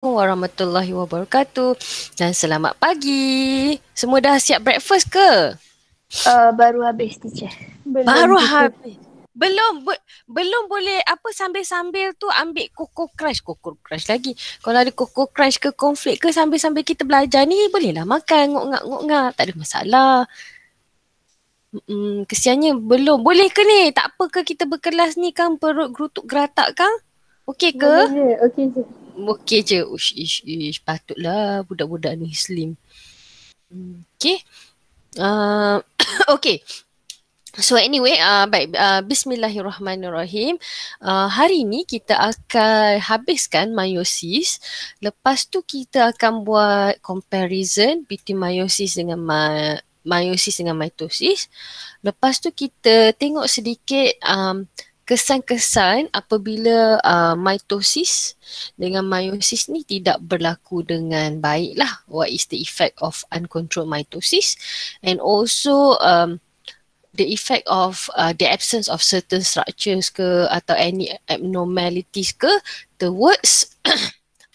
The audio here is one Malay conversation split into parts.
Assalamualaikum warahmatullahi wabarakatuh dan selamat pagi. Semua dah siap breakfast ke? Uh, baru habis teacher. Belum baru kita. habis. Belum be, belum boleh apa sambil-sambil tu ambil Coco Crush, Coco Crush lagi. Kalau ada Coco Crush ke konflik ke sambil-sambil kita belajar ni bolehlah makan ngok-ngok-ngok, tak ada masalah. Hmm, kesiannya belum. Boleh ke ni? Tak apa ke kita berkelas ni kan perut gerutuk geratak kan? Okey ke? Boleh, okey je okay je ush, ish, ish. patutlah budak-budak ni slim okay uh, okay So anyway, uh, baik uh, bismillahirrahmanirrahim. Uh, hari ini kita akan habiskan meiosis. Lepas tu kita akan buat comparison between meiosis dengan meiosis dengan mitosis. Lepas tu kita tengok sedikit um, kesan-kesan apabila uh, mitosis dengan meiosis ni tidak berlaku dengan baik lah. what is the effect of uncontrolled mitosis and also um, the effect of uh, the absence of certain structures ke atau any abnormalities ke towards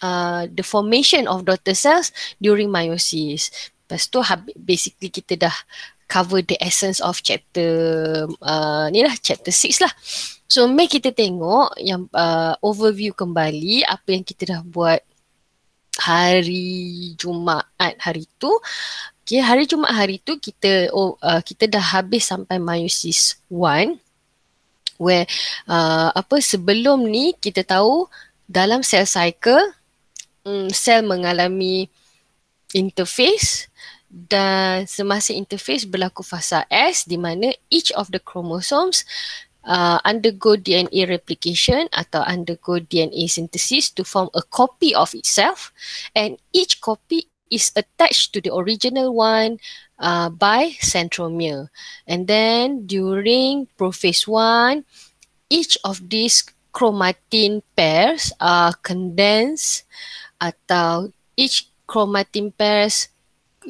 uh, the formation of daughter cells during meiosis lepas tu basically kita dah cover the essence of chapter uh, ni lah chapter 6 lah So mari kita tengok yang uh, overview kembali apa yang kita dah buat hari Jumaat hari tu. Okay, hari Jumaat hari tu kita oh, uh, kita dah habis sampai meiosis 1 where uh, apa sebelum ni kita tahu dalam cell cycle um, sel mengalami interface dan semasa interface berlaku fasa S di mana each of the chromosomes uh, undergo DNA replication atau undergo DNA synthesis to form a copy of itself and each copy is attached to the original one uh, by centromere and then during prophase one, each of these chromatin pairs are condensed atau each chromatin pairs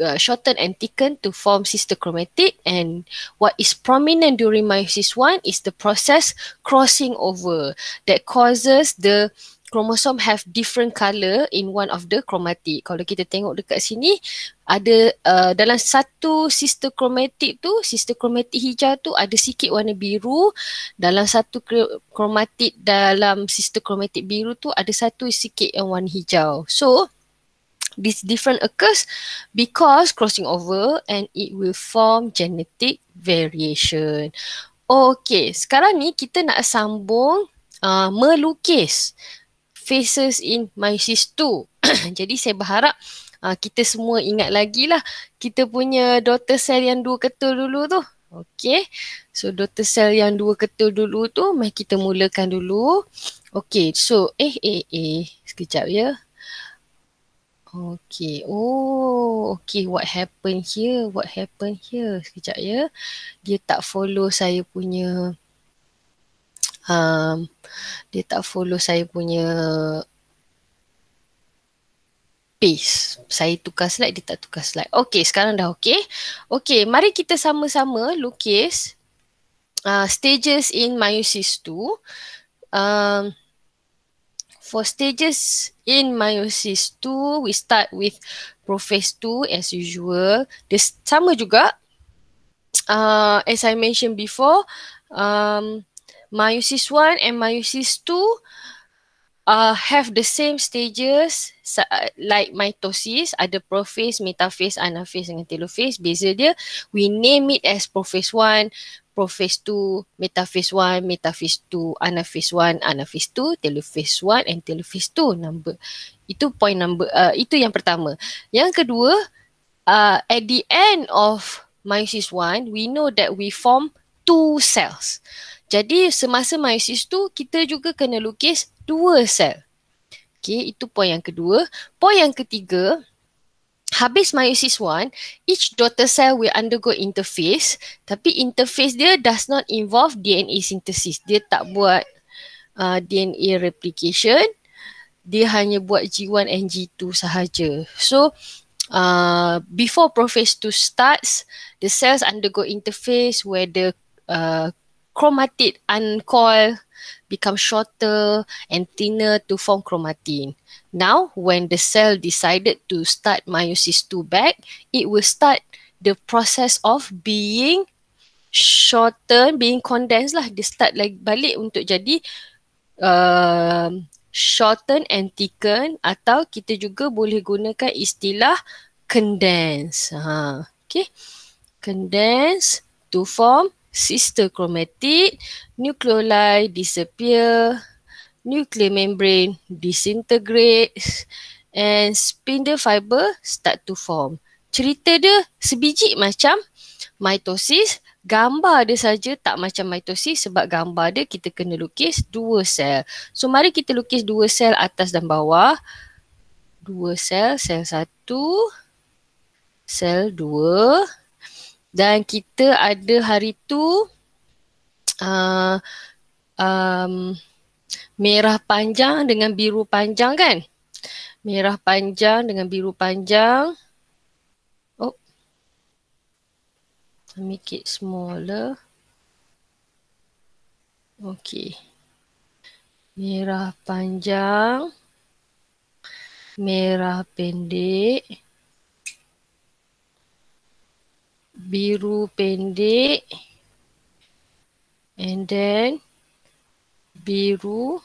uh, shorten and thicken to form sister chromatic and what is prominent during meiosis 1 is the process crossing over that causes the chromosome have different color in one of the chromatic. Kalau kita tengok dekat sini ada uh, dalam satu sister chromatic tu sister chromatic hijau tu ada sikit warna biru dalam satu chromatic dalam sister chromatic biru tu ada satu sikit yang warna hijau. So this different occurs because crossing over and it will form genetic variation. Okay, sekarang ni kita nak sambung uh, melukis faces in mysis 2. Jadi saya berharap uh, kita semua ingat lagi lah kita punya daughter cell yang dua ketul dulu tu. Okay, so daughter cell yang dua ketul dulu tu, mari kita mulakan dulu. Okay, so eh eh eh, sekejap ya. Okay. Oh, okay. What happened here? What happened here? Sekejap ya. Dia tak follow saya punya um, dia tak follow saya punya pace. Saya tukar slide, dia tak tukar slide. Okay, sekarang dah okay. Okay, mari kita sama-sama lukis uh, stages in meiosis 2. Um, for stages in meiosis 2, we start with prophase 2 as usual. The sama juga. Uh, as I mentioned before, um, meiosis 1 and meiosis 2 uh, have the same stages like mitosis, ada prophase, metaphase, anaphase dengan telophase. Beza dia, we name it as prophase 1, prophase 2, metaphase 1, metaphase 2, anaphase 1, anaphase 2, telophase 1 and telophase 2 number. Itu point number uh, itu yang pertama. Yang kedua, uh, at the end of meiosis 1, we know that we form two cells. Jadi semasa meiosis tu kita juga kena lukis dua sel. Okay, itu point yang kedua. Point yang ketiga, Habis meiosis 1, each daughter cell will undergo interphase tapi interphase dia does not involve DNA synthesis. Dia tak buat uh, DNA replication. Dia hanya buat G1 and G2 sahaja. So, uh, before prophase 2 starts, the cells undergo interphase where the uh, chromatid uncoil become shorter and thinner to form chromatin. Now, when the cell decided to start meiosis two back, it will start the process of being shorter, being condensed lah. Dia start like balik untuk jadi um, shorten and thicken atau kita juga boleh gunakan istilah condense. Ha, okay. Condense to form sister chromatid, nucleoli disappear, nuclear membrane disintegrates and spindle fiber start to form. Cerita dia sebiji macam mitosis, gambar dia saja tak macam mitosis sebab gambar dia kita kena lukis dua sel. So mari kita lukis dua sel atas dan bawah. Dua sel, sel satu, sel dua, dan kita ada hari tu uh, um, merah panjang dengan biru panjang kan merah panjang dengan biru panjang oh make it smaller Okay, merah panjang merah pendek biru pendek and then biru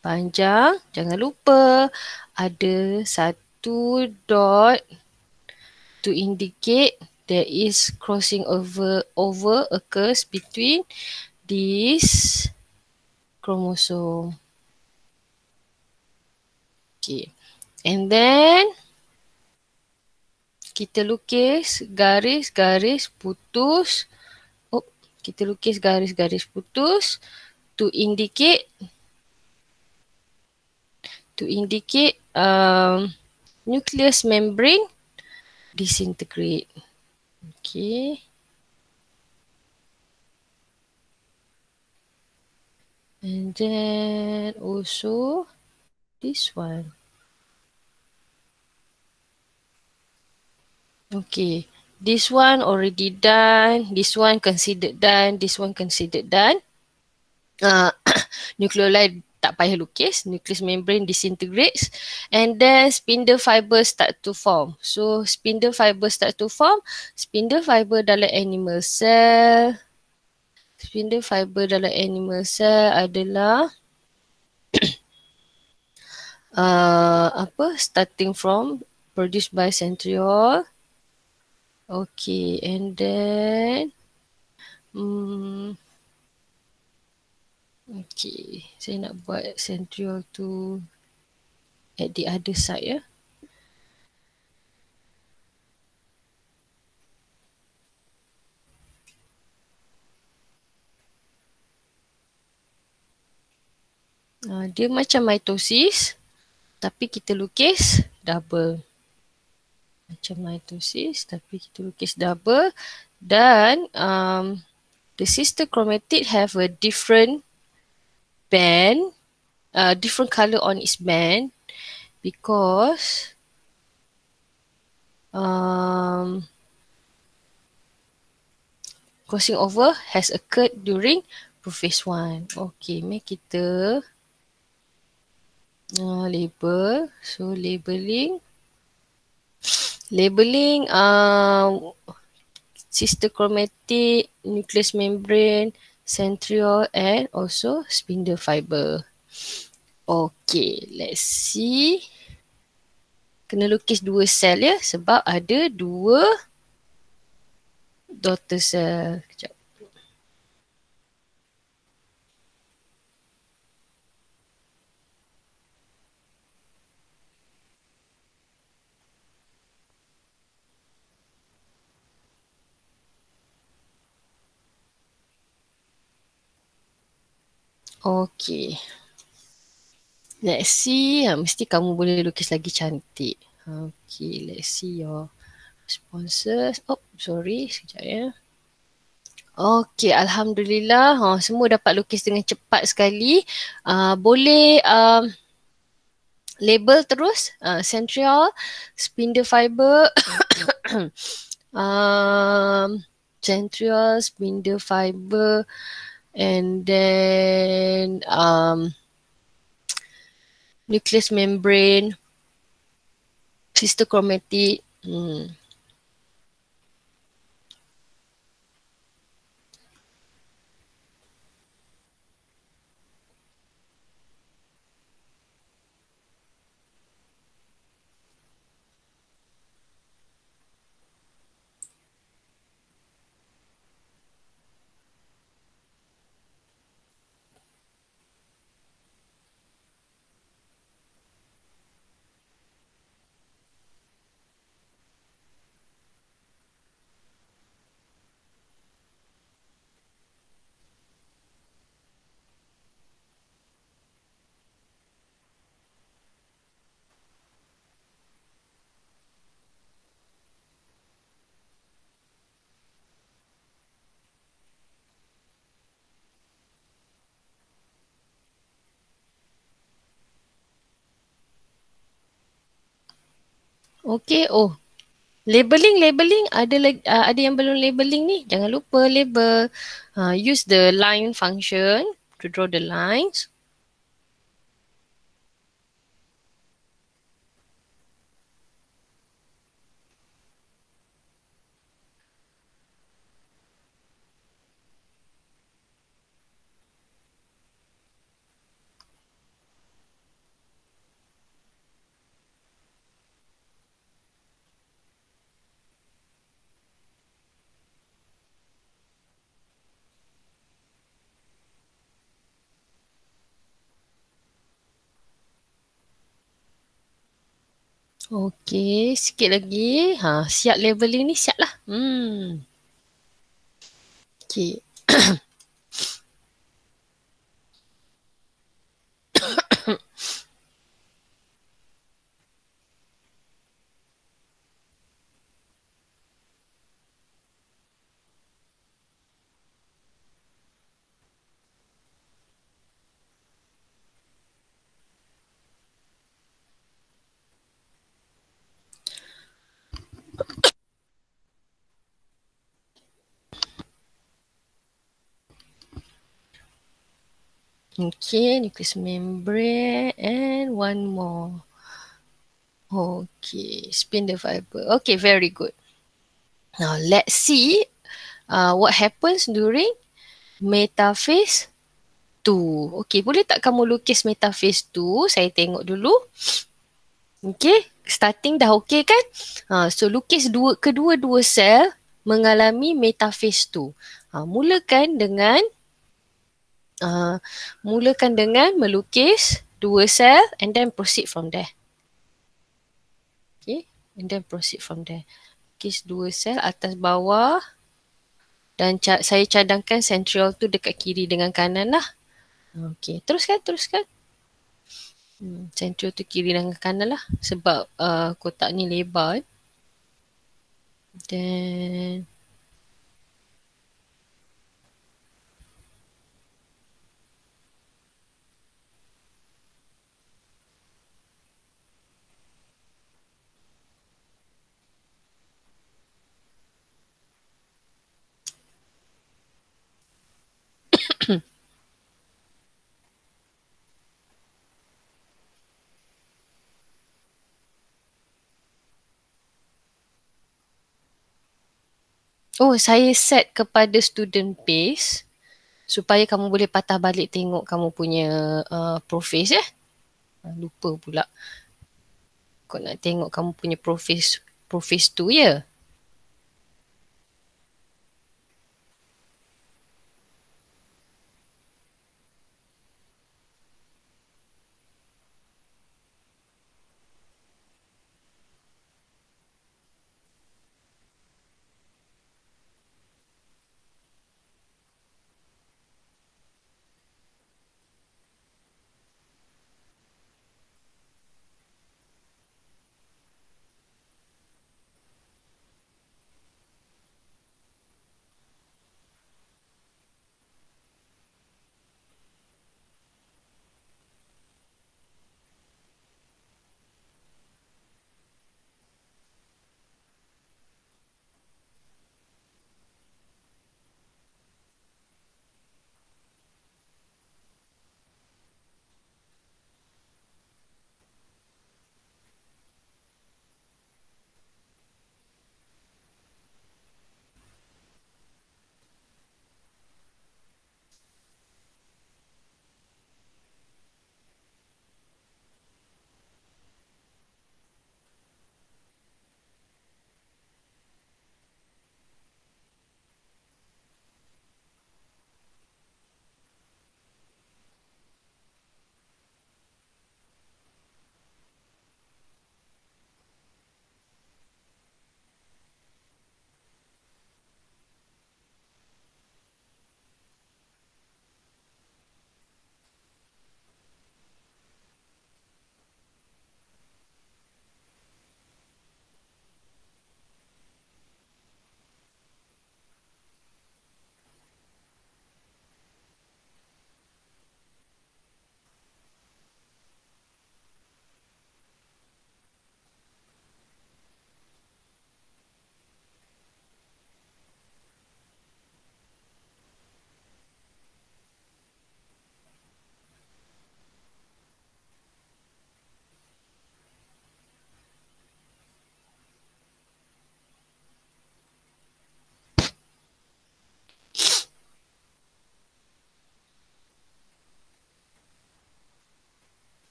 panjang jangan lupa ada satu dot to indicate there is crossing over over occurs between these chromosome okay and then kita lukis garis-garis putus. Oh, kita lukis garis-garis putus to indicate to indicate um, nucleus membrane disintegrate. Okay. And then also this one. Okay. This one already done. This one considered done. This one considered done. Uh, nucleoli tak payah lukis. Nucleus membrane disintegrates. And then spindle fiber start to form. So spindle fiber start to form. Spindle fiber dalam animal cell. Spindle fiber dalam animal cell adalah uh, apa? Starting from produced by centriole. Okay, and then hmm, Okay, saya nak buat central tu at the other side ya. Ah, dia macam mitosis tapi kita lukis double macam mitosis tapi kita lukis double dan um, the sister chromatid have a different band a uh, different color on its band because um, crossing over has occurred during prophase 1. Okay, mari kita uh, label. So, labeling Labeling uh, sister chromatic, nucleus membrane, centriole and also spindle fiber. Okay, let's see. Kena lukis dua sel ya sebab ada dua daughter cell. Okay. Let's see. Ah, mesti kamu boleh lukis lagi cantik. Okay, let's see your responses. Oh, sorry. Sekejap ya. Okay, Alhamdulillah. Ha, semua dapat lukis dengan cepat sekali. Uh, boleh um, label terus. Uh, Centrial, Spindle Fiber. um, Centrial, Spindle Fiber and then um, nucleus membrane, cystochromatid. Hmm. Okay, oh. Labeling, labeling. Ada uh, ada yang belum labeling ni. Jangan lupa label. Uh, use the line function to draw the lines. Okey, sikit lagi. Ha, siap leveling ni siap lah. Hmm. Okey. Okay, nucleus membrane and one more. Okay, spin the fiber. Okay, very good. Now, let's see uh, what happens during metaphase 2. Okay, boleh tak kamu lukis metaphase 2? Saya tengok dulu. Okay, starting dah okay kan? Uh, so, lukis kedua-dua sel mengalami metaphase 2. Uh, mulakan dengan uh, mulakan dengan melukis dua sel and then proceed from there. Okay, and then proceed from there. Lukis dua sel atas bawah dan ca- saya cadangkan sentriol tu dekat kiri dengan kanan lah. Okay, teruskan, teruskan. Hmm, sentriol tu kiri dan kanan lah sebab uh, kotak ni lebar. Kan. Then Oh, saya set kepada student base supaya kamu boleh patah balik tengok kamu punya uh, profis ya. Lupa pula. Kau nak tengok kamu punya profis profis tu ya. Yeah?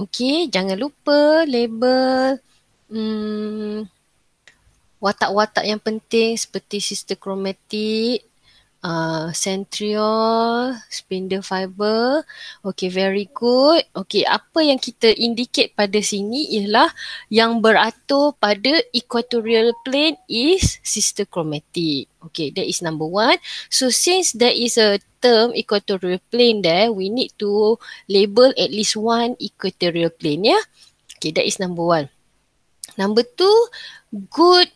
Okey, jangan lupa label hmm, watak-watak yang penting seperti sister chromatic, uh, spindle fiber. Okay, very good. Okay, apa yang kita indicate pada sini ialah yang beratur pada equatorial plane is sister chromatic. Okay, that is number one. So, since there is a term equatorial plane there, we need to label at least one equatorial plane, ya. Yeah? Okay, that is number one. Number two, good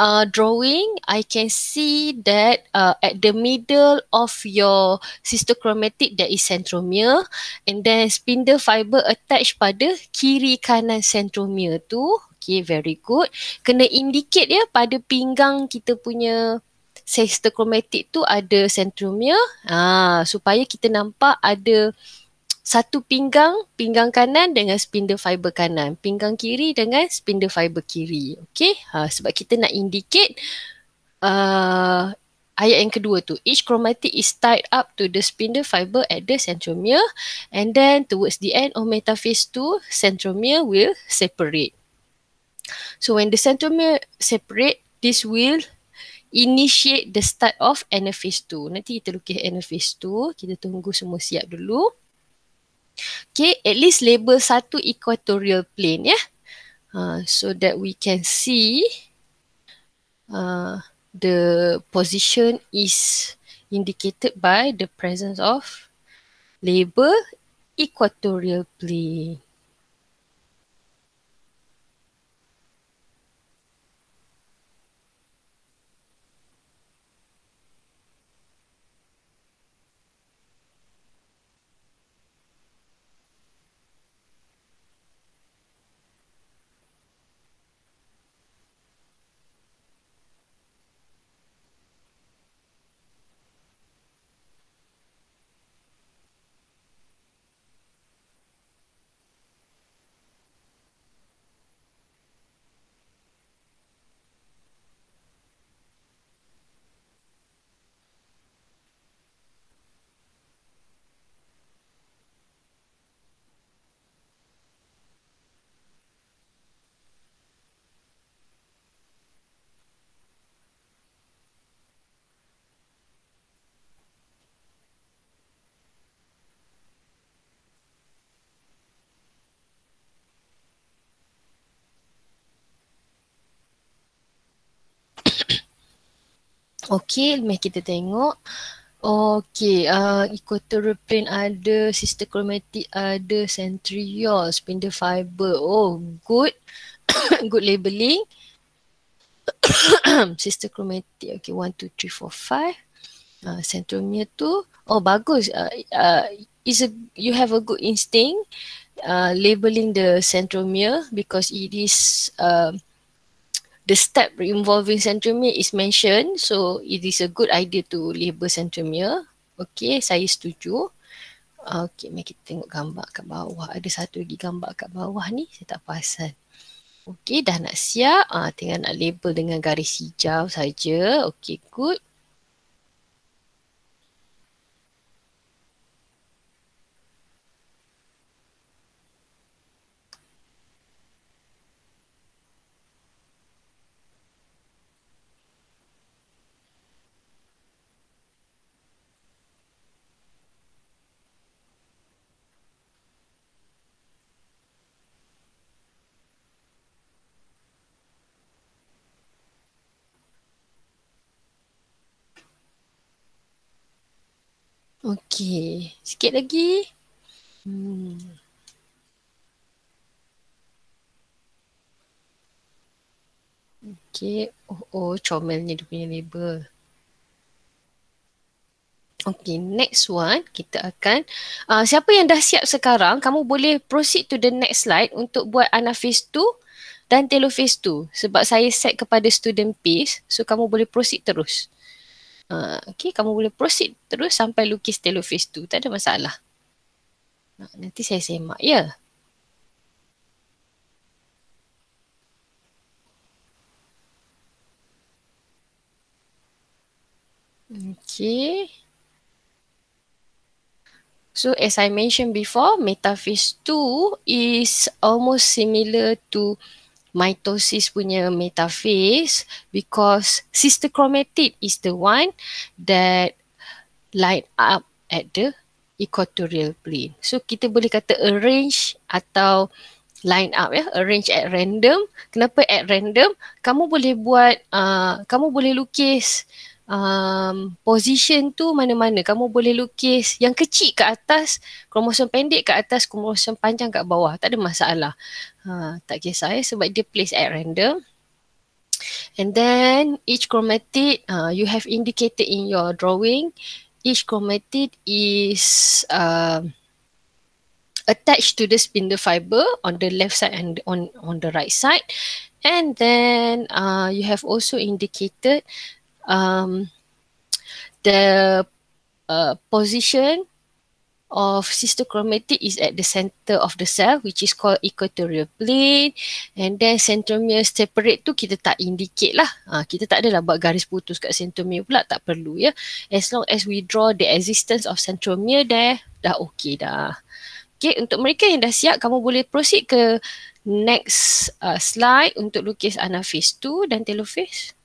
uh, drawing, I can see that uh, at the middle of your sister chromatic that is centromere and then spindle fiber attached pada kiri kanan centromere tu. Okay, very good. Kena indicate ya pada pinggang kita punya sister chromatic tu ada centromere. Ah, supaya kita nampak ada satu pinggang pinggang kanan dengan spindle fiber kanan pinggang kiri dengan spindle fiber kiri Okay, ha sebab kita nak indicate uh, ayat yang kedua tu each chromatic is tied up to the spindle fiber at the centromere and then towards the end of metaphase two, centromere will separate so when the centromere separate this will initiate the start of anaphase 2 nanti kita lukis anaphase 2 kita tunggu semua siap dulu Okay, at least label satu equatorial plane ya. Yeah? Uh, so that we can see uh, the position is indicated by the presence of label equatorial plane. Okey, mari kita tengok. Okey, uh, equatorial plane ada, sister chromatic ada, centriole, spindle fiber. Oh, good. good labeling. sister chromatic. Okey, 1, 2, 3, 4, 5. Uh, centrumnya tu. Oh, bagus. Uh, uh, is a, you have a good instinct uh, labeling the centromere because it is uh, the step involving centromere is mentioned so it is a good idea to label centromere Okay, saya setuju ah, Okay, mari kita tengok gambar kat bawah ada satu lagi gambar kat bawah ni saya tak pasal okey dah nak siap ah uh, tinggal nak label dengan garis hijau saja Okay, good Okay, sikit lagi. Hmm. Okey, oh oh comelnya dia punya label. Okay, next one kita akan uh, siapa yang dah siap sekarang, kamu boleh proceed to the next slide untuk buat anaphase 2 dan telophase 2 sebab saya set kepada student piece so kamu boleh proceed terus. Uh, ah, okay, kamu boleh proceed terus sampai lukis telur face tu. Tak ada masalah. Uh, nanti saya semak. Ya. Yeah. Okay. So as I mentioned before, metaphase 2 is almost similar to mitosis punya metaphase because sister chromatid is the one that light up at the equatorial plane. So kita boleh kata arrange atau line up ya, arrange at random. Kenapa at random? Kamu boleh buat, uh, kamu boleh lukis um, position tu mana-mana. Kamu boleh lukis yang kecil ke atas, kromosom pendek ke atas, kromosom panjang ke bawah. Tak ada masalah. Ha, tak kisah ya sebab dia place at random. And then each chromatid uh, you have indicated in your drawing. Each chromatid is uh, attached to the spindle fiber on the left side and on on the right side. And then uh, you have also indicated um, the uh, position of sister chromatic is at the center of the cell which is called equatorial plane and then centromere separate tu kita tak indicate lah ha, kita tak adalah buat garis putus kat centromere pula tak perlu ya as long as we draw the existence of centromere there dah okay dah okay untuk mereka yang dah siap kamu boleh proceed ke next uh, slide untuk lukis anaphase 2 dan telophase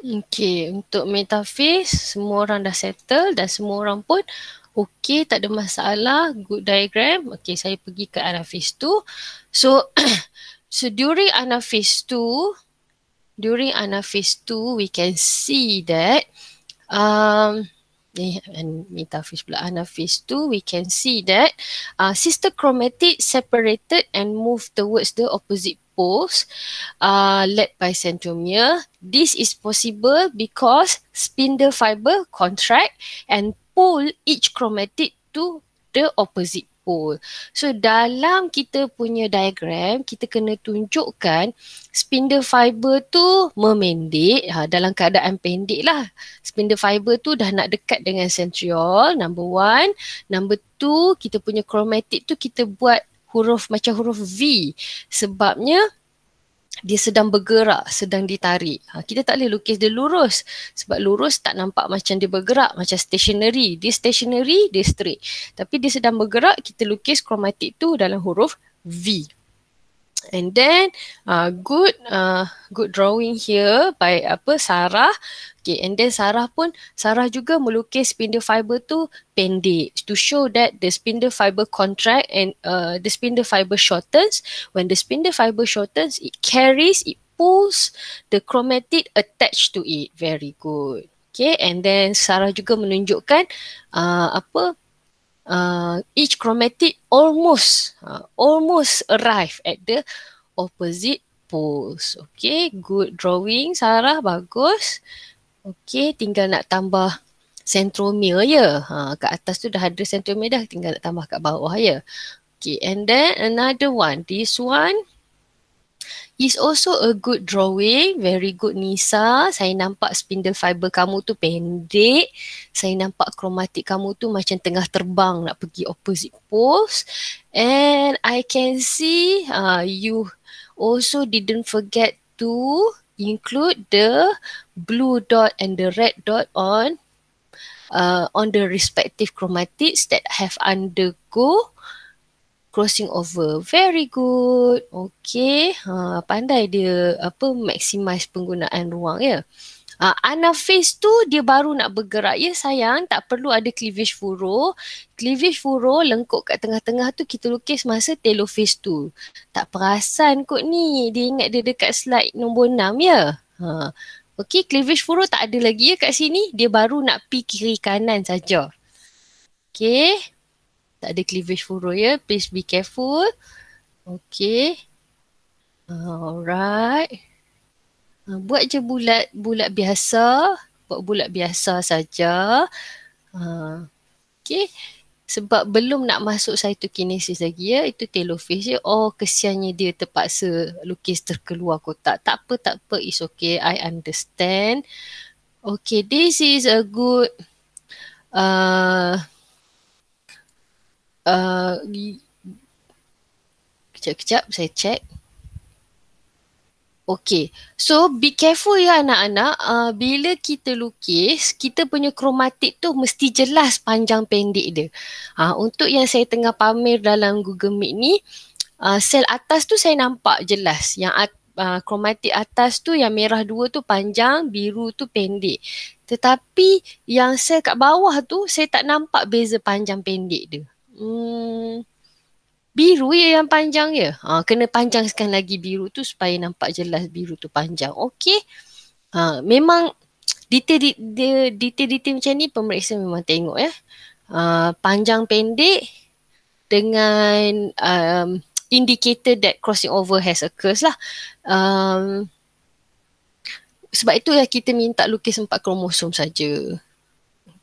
Okay, untuk metaphase, semua orang dah settle dan semua orang pun okay, tak ada masalah, good diagram. Okay, saya pergi ke anaphase 2. So, so during anaphase 2, during anaphase 2, we can see that, um, eh, and metaphase pula, anaphase 2, we can see that uh, sister chromatid separated and move towards the opposite post uh, led by centromere. This is possible because spindle fiber contract and pull each chromatid to the opposite pole. So dalam kita punya diagram, kita kena tunjukkan spindle fiber tu memendek. Ha, dalam keadaan pendek lah. Spindle fiber tu dah nak dekat dengan centriol. Number one. Number two, kita punya chromatid tu kita buat huruf macam huruf V sebabnya dia sedang bergerak, sedang ditarik. Ha, kita tak boleh lukis dia lurus sebab lurus tak nampak macam dia bergerak, macam stationary. Dia stationary, dia straight. Tapi dia sedang bergerak, kita lukis kromatik tu dalam huruf V. And then uh, good uh, good drawing here by apa Sarah. Okay, and then Sarah pun Sarah juga melukis spindle fiber tu pendek to show that the spindle fiber contract and uh, the spindle fiber shortens. When the spindle fiber shortens, it carries it pulls the chromatid attached to it. Very good. Okay, and then Sarah juga menunjukkan uh, apa uh, each chromatic almost uh, almost arrive at the opposite poles. Okay, good drawing Sarah, bagus. Okay, tinggal nak tambah centromere ya. Ha, kat atas tu dah ada centromere dah, tinggal nak tambah kat bawah ya. Okay, and then another one. This one is also a good drawing. Very good Nisa. Saya nampak spindle fiber kamu tu pendek. Saya nampak kromatik kamu tu macam tengah terbang nak pergi opposite post. And I can see uh, you also didn't forget to include the blue dot and the red dot on uh, on the respective chromatics that have undergo crossing over very good Okay, ha pandai dia apa maximize penggunaan ruang ya Uh, Ana face tu dia baru nak bergerak ya sayang tak perlu ada cleavage furrow cleavage furrow lengkuk kat tengah-tengah tu kita lukis masa telo face tu tak perasan kot ni dia ingat dia dekat slide nombor enam ya ha uh, okey cleavage furrow tak ada lagi ya kat sini dia baru nak pi kiri kanan saja Okay tak ada cleavage furrow ya. Please be careful. Okay. Alright. Ah, buat je bulat bulat biasa. Buat bulat biasa saja. Ah, okay. Sebab belum nak masuk cytokinesis lagi ya. Itu telophase je. Oh kesiannya dia terpaksa lukis terkeluar kotak. Tak apa, tak apa. It's okay. I understand. Okay, this is a good uh, Eh, kejap-kejap uh, saya check. Okay. So be careful ya anak-anak. Uh, bila kita lukis, kita punya kromatik tu mesti jelas panjang pendek dia. Uh, untuk yang saya tengah pamer dalam Google Meet ni, uh, sel atas tu saya nampak jelas. Yang at, uh, kromatik atas tu, yang merah dua tu panjang, biru tu pendek. Tetapi yang sel kat bawah tu, saya tak nampak beza panjang pendek dia hmm, biru ya yang panjang ya. Ha, kena panjangkan lagi biru tu supaya nampak jelas biru tu panjang. Okey. Ha, memang detail-detail macam ni pemeriksa memang tengok ya. Ha, panjang pendek dengan um, indicator that crossing over has occurs lah. Um, sebab itulah kita minta lukis empat kromosom saja.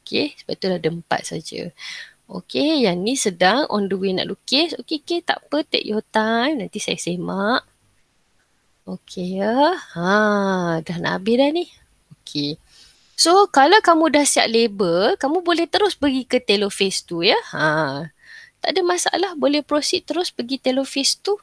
okey sebab itulah ada empat saja. Okay, yang ni sedang on the way nak lukis. Okay, okay, tak apa. Take your time. Nanti saya semak. Okay, ya. Ha, dah nak habis dah ni. Okay. So, kalau kamu dah siap label, kamu boleh terus pergi ke telophase tu, ya. Ha. Tak ada masalah. Boleh proceed terus pergi telophase tu.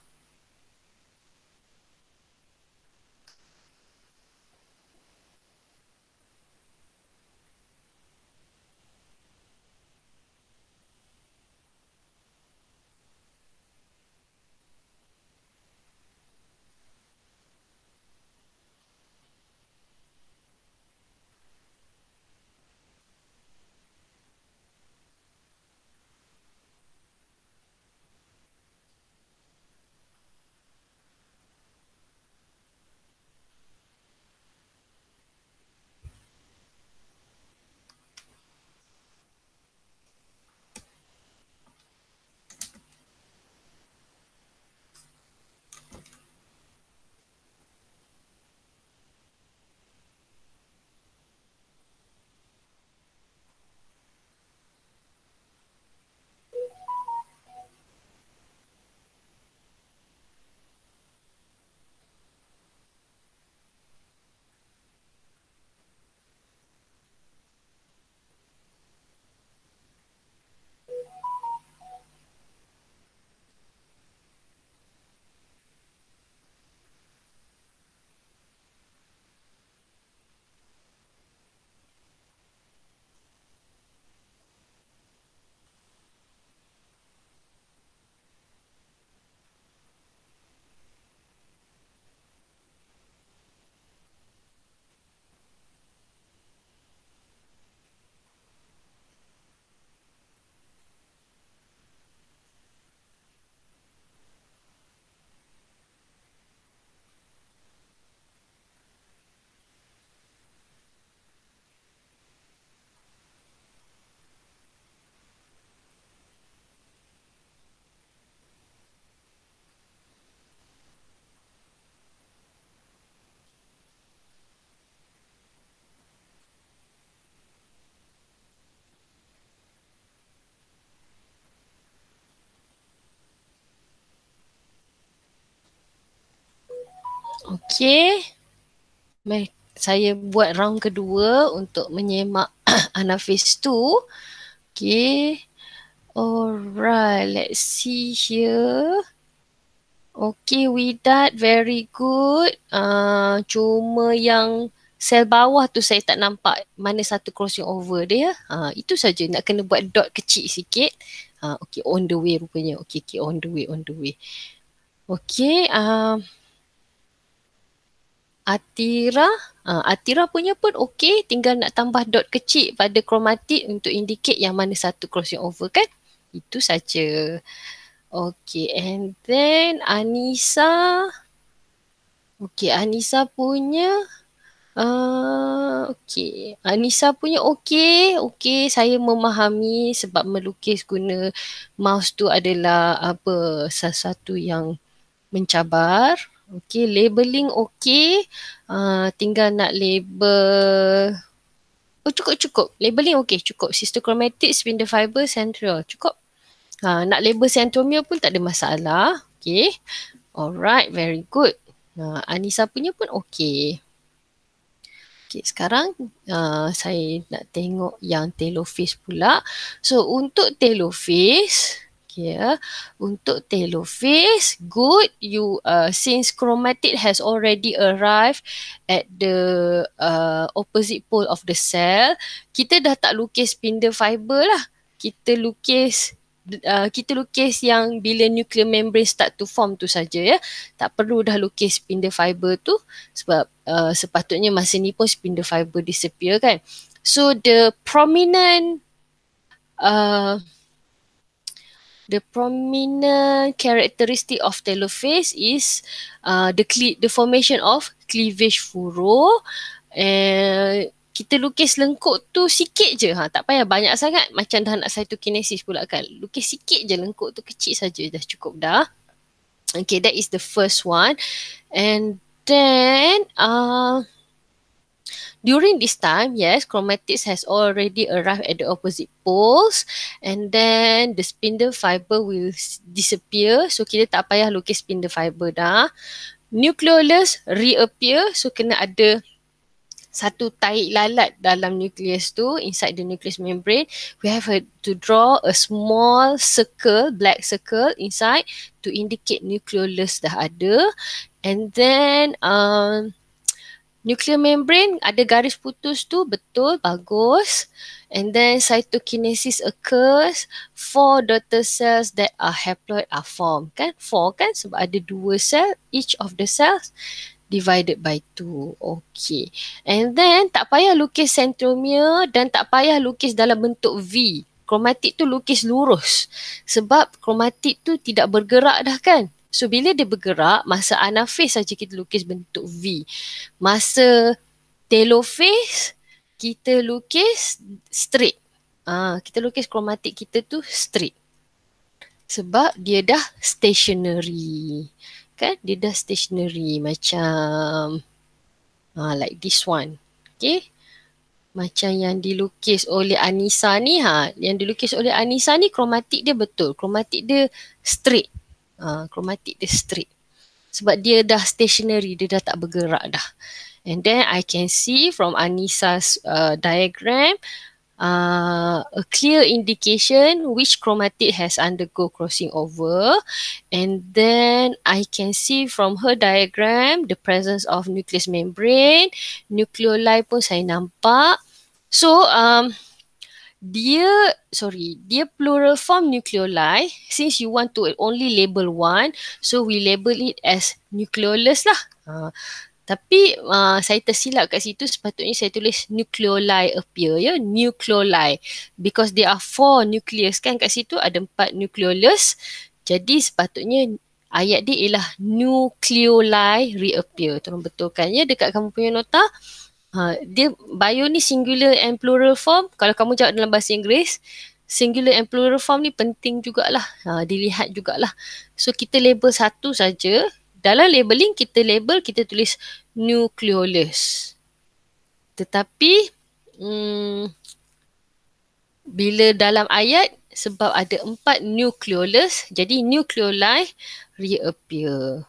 Okey. Baik, saya buat round kedua untuk menyemak Anafis tu. Okey. Alright, let's see here. Okay, Widat, very good. Uh, cuma yang sel bawah tu saya tak nampak mana satu crossing over dia. Uh, itu saja nak kena buat dot kecil sikit. Uh, ah, okay, on the way rupanya. Okay, okay, on the way, on the way. Okay, uh, Atira. Uh, Atira punya pun okey. Tinggal nak tambah dot kecil pada kromatik untuk indicate yang mana satu crossing over kan. Itu saja. Okey, and then Anissa. okey Anissa punya. Uh, okay Anissa punya okey. Okey saya memahami sebab melukis guna mouse tu adalah apa satu yang mencabar. Okay, labeling okay. Uh, ah, tinggal nak label. Oh, cukup, cukup. Labeling okay, cukup. Sister chromatic, spindle fiber, central. Cukup. Uh, nak label centromere pun tak ada masalah. Okay. Alright, very good. Uh, Anissa punya pun okay. Okay, sekarang uh, saya nak tengok yang telophase pula. So, untuk telophase, okay untuk telophase good you uh, since chromatid has already arrived at the uh, opposite pole of the cell kita dah tak lukis spindle fiber lah kita lukis Uh, kita lukis yang bila nuclear membrane start to form tu saja ya tak perlu dah lukis spindle fiber tu sebab uh, sepatutnya masa ni pun spindle fiber disappear kan so the prominent uh, the prominent characteristic of telophase is uh, the cle- the formation of cleavage furrow. And kita lukis lengkuk tu sikit je. Ha, tak payah banyak sangat macam dah nak saya tu kinesis pula kan. Lukis sikit je lengkuk tu kecil saja dah cukup dah. Okay, that is the first one. And then, uh, during this time, yes, chromatids has already arrived at the opposite poles and then the spindle fiber will disappear. So, kita tak payah lukis spindle fiber dah. Nucleolus reappear. So, kena ada satu tai lalat dalam nucleus tu inside the nucleus membrane we have to draw a small circle black circle inside to indicate nucleolus dah ada and then um, nuclear membrane ada garis putus tu betul bagus and then cytokinesis occurs four daughter cells that are haploid are formed kan four kan sebab ada dua sel, each of the cells divided by two. Okay. And then tak payah lukis centromere dan tak payah lukis dalam bentuk V. Kromatik tu lukis lurus. Sebab kromatik tu tidak bergerak dah kan. So bila dia bergerak, masa anafis saja kita lukis bentuk V. Masa telofis kita lukis straight. Ah, kita lukis kromatik kita tu straight. Sebab dia dah stationary. Kan? Dia dah stationary macam ah like this one. Okay? Macam yang dilukis oleh Anissa ni ha, yang dilukis oleh Anissa ni kromatik dia betul. Kromatik dia straight. Ah, chromatic dia straight sebab dia dah stationary dia dah tak bergerak dah and then i can see from anisa's uh, diagram uh, a clear indication which chromatic has undergo crossing over and then i can see from her diagram the presence of nucleus membrane nucleoli pun saya nampak so um dia sorry dia plural form nucleoli since you want to only label one so we label it as nucleolus lah uh, tapi uh, saya tersilap kat situ sepatutnya saya tulis nucleoli appear ya nucleoli because there are four nucleus kan kat situ ada empat nucleolus jadi sepatutnya ayat dia ialah nucleoli reappear tolong betulkan ya dekat kamu punya nota Ha, dia bio ni singular and plural form. Kalau kamu jawab dalam bahasa Inggeris, singular and plural form ni penting jugalah. Ha, dilihat jugalah. So kita label satu saja. Dalam labeling kita label, kita tulis nucleolus. Tetapi hmm, bila dalam ayat sebab ada empat nucleolus, jadi nucleoli reappear.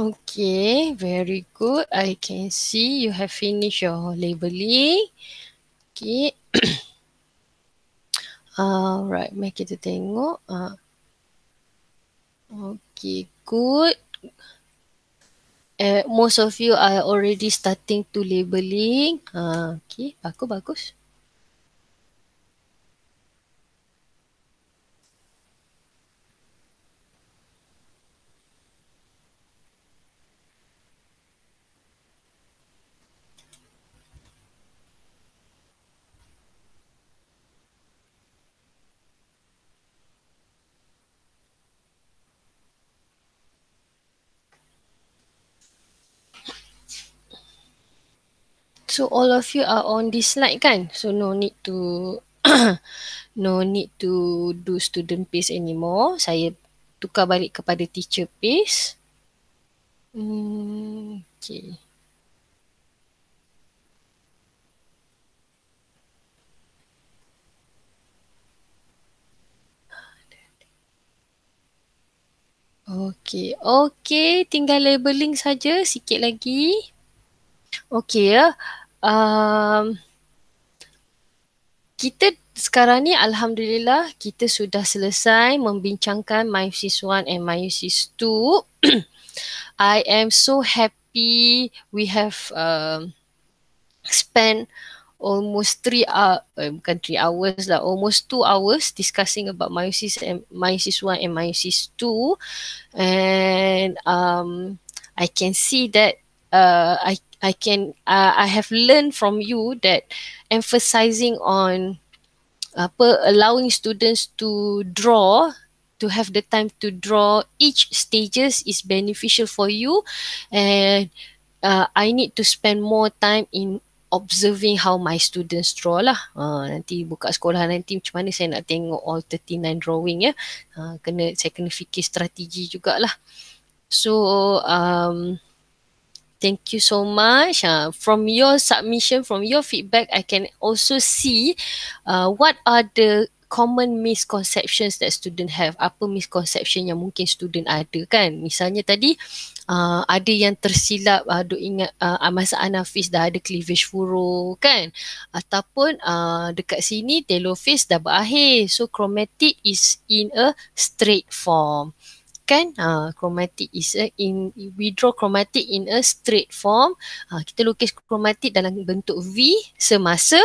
Okay, very good. I can see you have finished your labeling. Okay. Alright, mari kita tengok. Uh, okay, good. Uh, most of you are already starting to labeling. Uh, okay, bagus-bagus. so all of you are on this slide kan so no need to no need to do student piece anymore saya tukar balik kepada teacher piece hmm okay Okey, okey, tinggal labeling saja sikit lagi. Okey ya um, kita sekarang ni alhamdulillah kita sudah selesai membincangkan MyUsis 1 and MyUsis 2. I am so happy we have uh, spent almost three hours, uh, eh, bukan three hours lah, almost two hours discussing about MyUsis and MyUsis 1 and MyUsis Two. And um, I can see that uh, I I can uh, I have learned from you that emphasizing on apa allowing students to draw to have the time to draw each stages is beneficial for you and uh, I need to spend more time in observing how my students draw lah. Uh, nanti buka sekolah nanti macam mana saya nak tengok all 39 drawing ya. Uh, kena, saya kena fikir strategi jugalah. So, um, thank you so much. Uh, from your submission, from your feedback, I can also see uh, what are the common misconceptions that student have. Apa misconception yang mungkin student ada kan? Misalnya tadi uh, ada yang tersilap uh, duk ingat uh, masa anafis dah ada cleavage furrow kan? Ataupun uh, dekat sini telophase dah berakhir. So chromatic is in a straight form kan uh, chromatic is a in we draw chromatic in a straight form uh, kita lukis chromatic dalam bentuk V semasa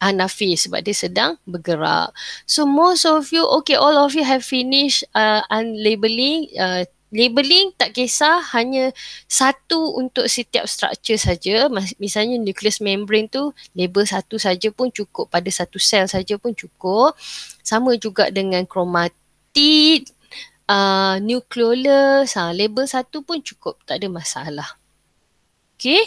Hanafi ah, sebab dia sedang bergerak so most of you okay all of you have finished uh, unlabeling uh, Labeling tak kisah hanya satu untuk setiap structure saja misalnya nucleus membrane tu label satu saja pun cukup pada satu sel saja pun cukup sama juga dengan chromatid uh, new clueless, ha, ah, label satu pun cukup. Tak ada masalah. Okay.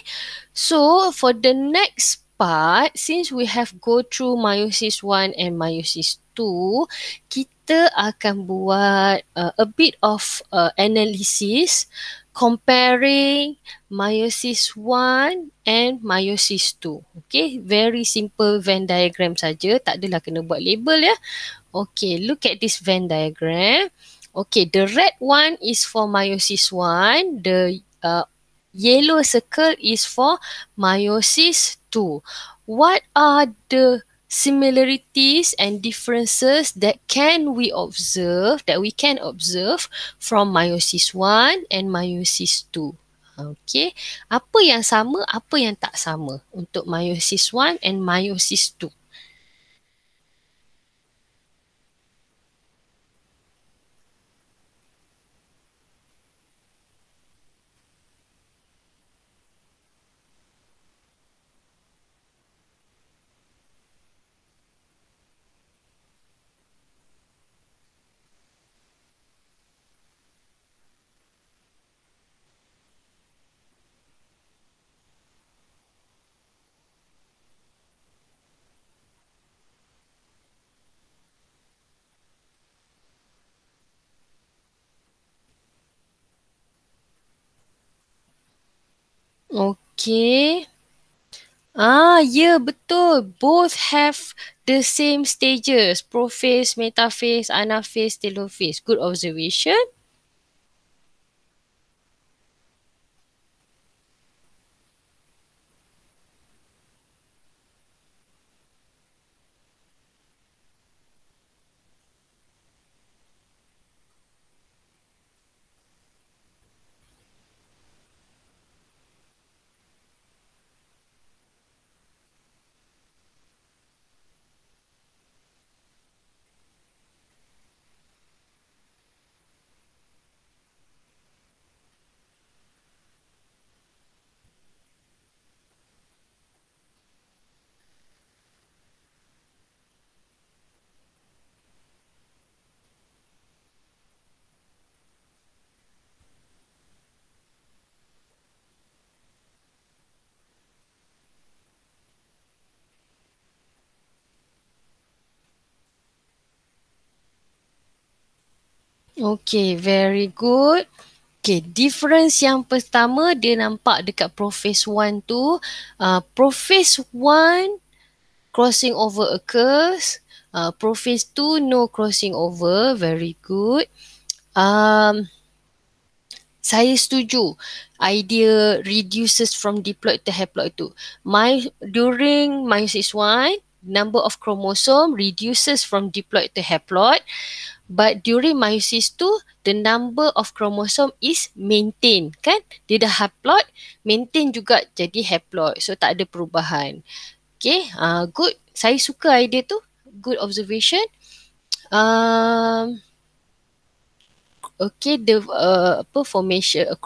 So, for the next part, since we have go through meiosis 1 and meiosis 2, kita akan buat uh, a bit of uh, analysis comparing meiosis 1 and meiosis 2. Okay. Very simple Venn diagram saja. Tak adalah kena buat label ya. Okay. Look at this Venn diagram. Okay. Okay, the red one is for meiosis one. The uh, yellow circle is for meiosis two. What are the similarities and differences that can we observe, that we can observe from meiosis one and meiosis two? Okay, apa yang sama, apa yang tak sama untuk meiosis one and meiosis two? Okay. Ah, ya yeah, betul. Both have the same stages. Prophase, metaphase, anaphase, telophase. Good observation. Okay, very good. Okay, difference yang pertama dia nampak dekat profess 1 tu. Uh, profess 1, crossing over occurs. Uh, profess 2, no crossing over. Very good. Um, saya setuju idea reduces from diploid to haploid tu. My, during meiosis 1, number of chromosome reduces from diploid to haploid but during meiosis tu the number of chromosome is maintained, kan dia dah haploid maintain juga jadi haploid so tak ada perubahan Okay, uh, good saya suka idea tu good observation um Okay, the uh, apa formation uh,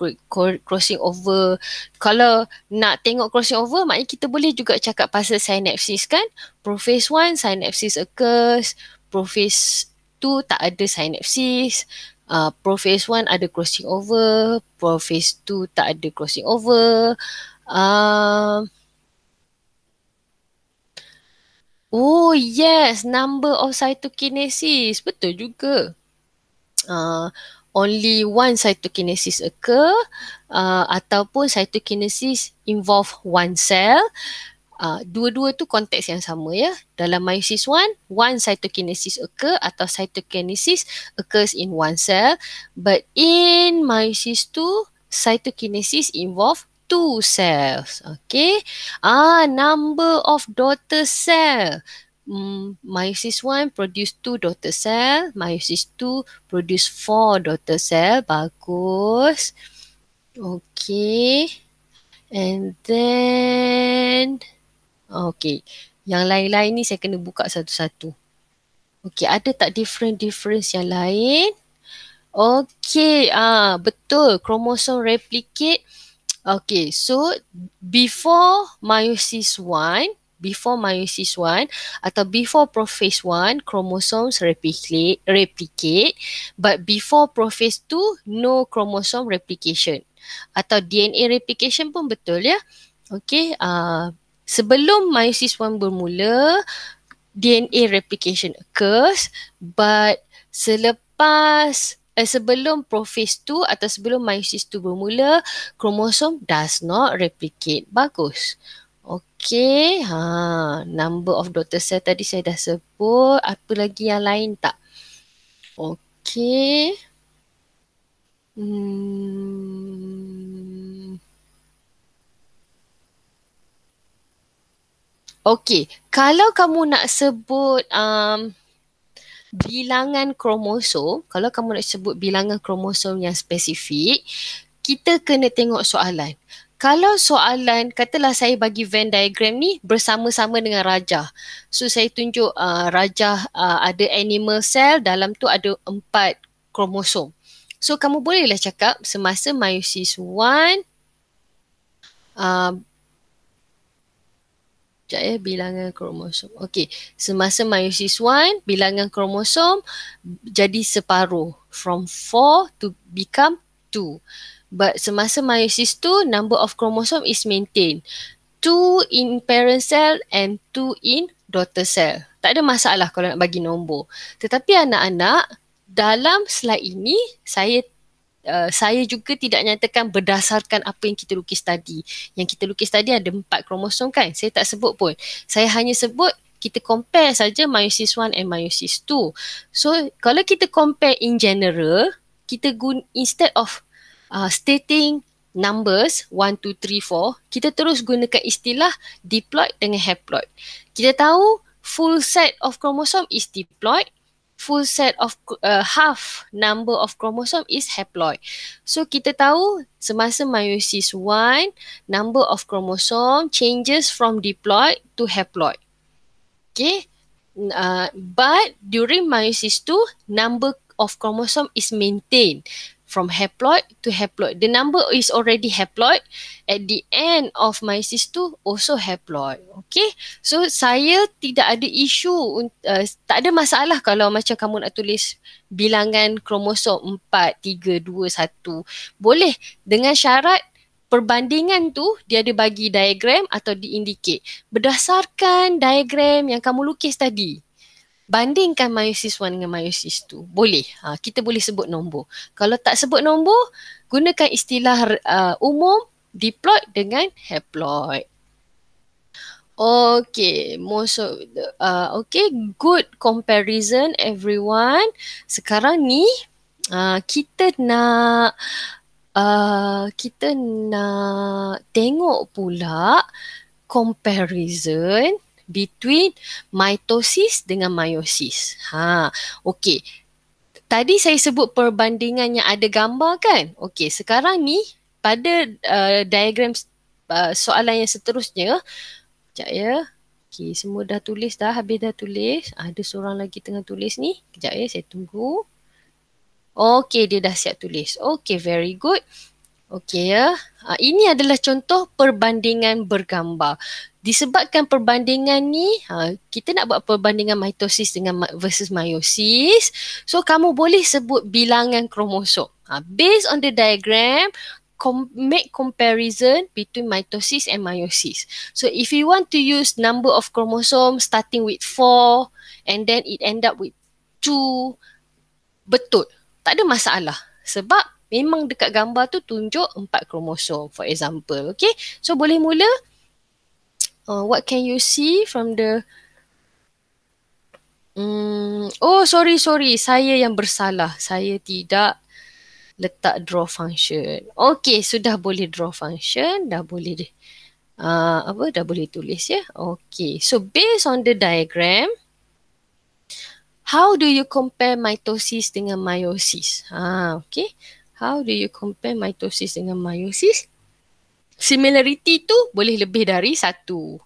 crossing over. Kalau nak tengok crossing over, maknanya kita boleh juga cakap pasal synapses kan. Prophase 1, synapses occurs. Prophase tu tak ada synapses uh, pro phase 1 ada crossing over pro phase 2 tak ada crossing over uh, oh yes number of cytokinesis betul juga uh, only one cytokinesis occur uh, ataupun cytokinesis involve one cell uh, dua-dua tu konteks yang sama ya. Dalam meiosis 1, one, one cytokinesis occur atau cytokinesis occurs in one cell. But in meiosis 2, cytokinesis involve two cells. Okay. Ah, number of daughter cell. Mm, meiosis 1 produce two daughter cell. Meiosis 2 produce four daughter cell. Bagus. Okay. And then Okay. Yang lain-lain ni saya kena buka satu-satu. Okay. Ada tak different difference yang lain? Okay. Ah, betul. Kromosom replicate. Okay. So, before meiosis 1, before meiosis 1 atau before prophase 1 kromosom replicate replicate but before prophase 2 no kromosom replication atau DNA replication pun betul ya okey uh, sebelum meiosis 1 bermula DNA replication occurs but selepas eh, sebelum prophase 2 atau sebelum meiosis 2 bermula kromosom does not replicate bagus Okay, ha, number of daughter cell tadi saya dah sebut. Apa lagi yang lain tak? Okay. Hmm. Okey, kalau kamu nak sebut um, bilangan kromosom, kalau kamu nak sebut bilangan kromosom yang spesifik, kita kena tengok soalan. Kalau soalan, katalah saya bagi Venn diagram ni bersama-sama dengan raja. So, saya tunjuk uh, raja uh, ada animal cell, dalam tu ada empat kromosom. So, kamu bolehlah cakap semasa meiosis one. uh, Sekejap ya, bilangan kromosom. Okey, semasa meiosis 1, bilangan kromosom jadi separuh. From 4 to become 2. But semasa meiosis 2, number of kromosom is maintained. 2 in parent cell and 2 in daughter cell. Tak ada masalah kalau nak bagi nombor. Tetapi anak-anak, dalam slide ini, saya Uh, saya juga tidak nyatakan berdasarkan apa yang kita lukis tadi. Yang kita lukis tadi ada empat kromosom kan? Saya tak sebut pun. Saya hanya sebut kita compare saja meiosis 1 and meiosis 2. So kalau kita compare in general, kita guna instead of uh, stating numbers 1, 2, 3, 4, kita terus gunakan istilah diploid dengan haploid. Kita tahu full set of kromosom is diploid full set of uh, half number of chromosome is haploid. So kita tahu semasa meiosis 1 number of chromosome changes from diploid to haploid. Okay? Uh, but during meiosis 2 number of chromosome is maintained from haploid to haploid. The number is already haploid. At the end of my cyst tu also haploid. Okay. So saya tidak ada isu, uh, tak ada masalah kalau macam kamu nak tulis bilangan kromosom 4, 3, 2, 1. Boleh dengan syarat perbandingan tu dia ada bagi diagram atau diindicate berdasarkan diagram yang kamu lukis tadi bandingkan meiosis 1 dengan meiosis 2 boleh ha, kita boleh sebut nombor kalau tak sebut nombor gunakan istilah uh, umum diploid dengan haploid Okay, most of the, uh, okay, good comparison everyone. Sekarang ni uh, kita nak uh, kita nak tengok pula comparison between mitosis dengan meiosis. Ha, okey. Tadi saya sebut perbandingan yang ada gambar kan? Okey, sekarang ni pada uh, diagram uh, soalan yang seterusnya. Sekejap ya. Okey, semua dah tulis dah, habis dah tulis. Ada seorang lagi tengah tulis ni. Sekejap ya, saya tunggu. Okey, dia dah siap tulis. Okey, very good. Okey ya. Ha, ini adalah contoh perbandingan bergambar. Disebabkan perbandingan ni, ha, kita nak buat perbandingan mitosis dengan versus meiosis. So kamu boleh sebut bilangan kromosom. Ha, based on the diagram, com- make comparison between mitosis and meiosis. So if you want to use number of chromosome starting with 4 and then it end up with 2, betul. Tak ada masalah. Sebab memang dekat gambar tu tunjuk empat kromosom for example okay so boleh mula uh, what can you see from the um, oh sorry sorry saya yang bersalah saya tidak letak draw function okay sudah boleh draw function dah boleh deh uh, apa dah boleh tulis ya okay so based on the diagram How do you compare mitosis dengan meiosis? Ah, okay how do you compare mitosis dengan meiosis? Similarity tu boleh lebih dari satu.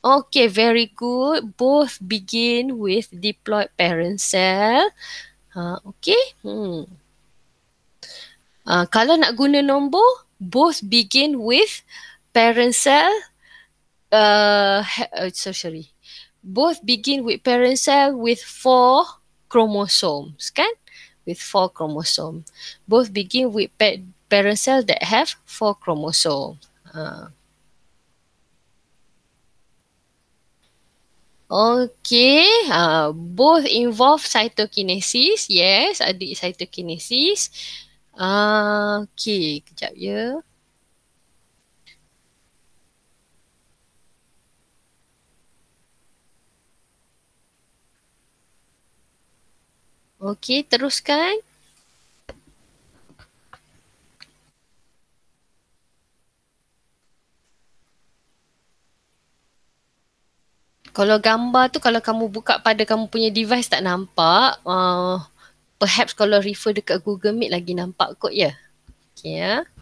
Okay, very good. Both begin with diploid parent cell. Ha, okay. Hmm. Uh, kalau nak guna nombor, both begin with parent cell. Uh, uh, so sorry. Both begin with parent cell with four chromosomes, kan? with four chromosome. Both begin with pa- parent cell that have four chromosome. Uh, Okay, uh, both involve cytokinesis. Yes, adik cytokinesis. Uh, okay, kejap ya. Yeah. Okey, teruskan. Kalau gambar tu, kalau kamu buka pada kamu punya device tak nampak. Uh, perhaps kalau refer dekat Google Meet lagi nampak kot ya. Okey ya. Yeah.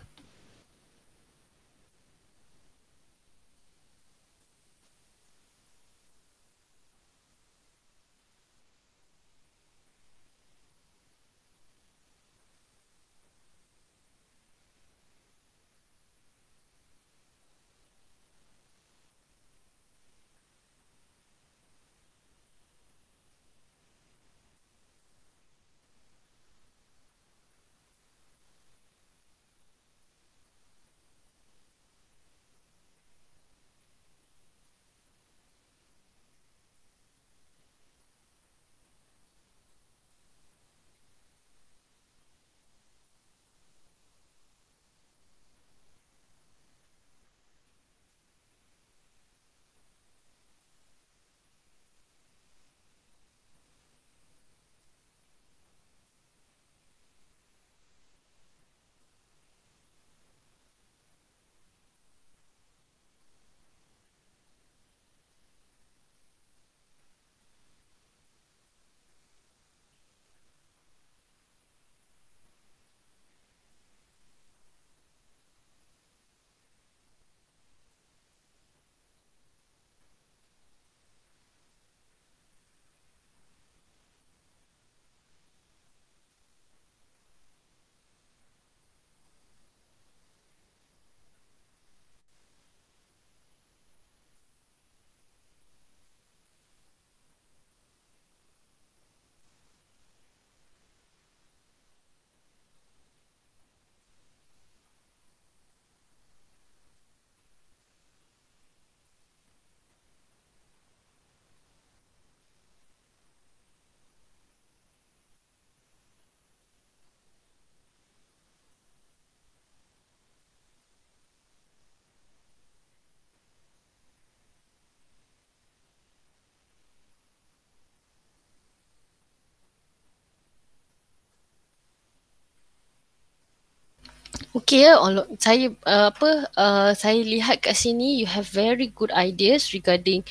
Okay, uh, saya uh, apa uh, saya lihat kat sini you have very good ideas regarding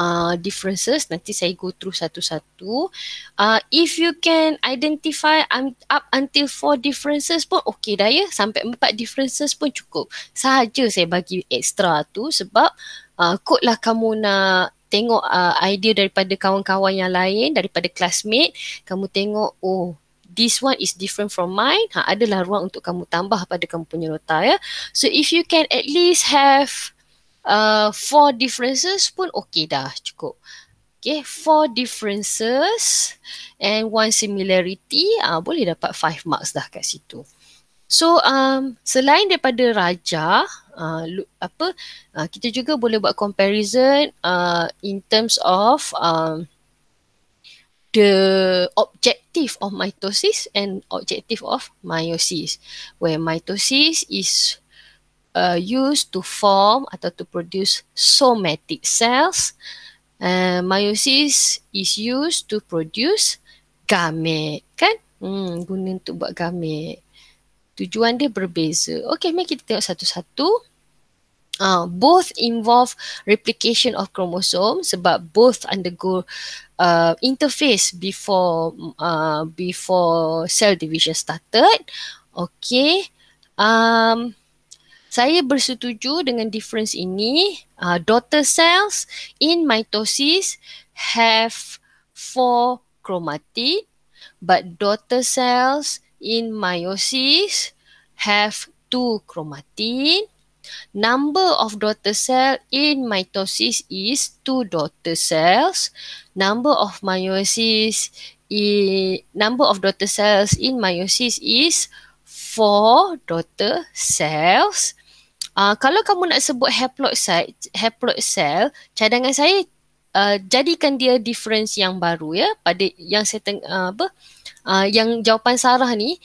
uh, differences. Nanti saya go through satu-satu. Uh, if you can identify up until four differences pun okay dah ya. Sampai empat differences pun cukup. Sahaja saya bagi extra tu sebab uh, kot lah kamu nak tengok uh, idea daripada kawan-kawan yang lain, daripada classmate. Kamu tengok, oh this one is different from mine ha adalah ruang untuk kamu tambah pada kamu punya nota ya so if you can at least have uh, four differences pun okey dah cukup Okay, four differences and one similarity, ah uh, boleh dapat five marks dah kat situ. So, um, selain daripada raja, uh, apa, uh, kita juga boleh buat comparison uh, in terms of um, the objective of mitosis and objective of meiosis where mitosis is uh, used to form atau to produce somatic cells uh, meiosis is used to produce gamet kan hmm guna untuk buat gamet tujuan dia berbeza okey mari kita tengok satu-satu Uh, both involve replication of chromosome sebab both undergo uh, interface before uh, before cell division started. Okay. Um, saya bersetuju dengan difference ini. Uh, daughter cells in mitosis have four chromatid but daughter cells in meiosis have two chromatid. Number of daughter cell in mitosis is two daughter cells. Number of meiosis in number of daughter cells in meiosis is four daughter cells. Uh, kalau kamu nak sebut haploid cell, haploid cell, cadangan saya uh, jadikan dia difference yang baru ya pada yang saya teng- uh, ah, apa uh, yang jawapan Sarah ni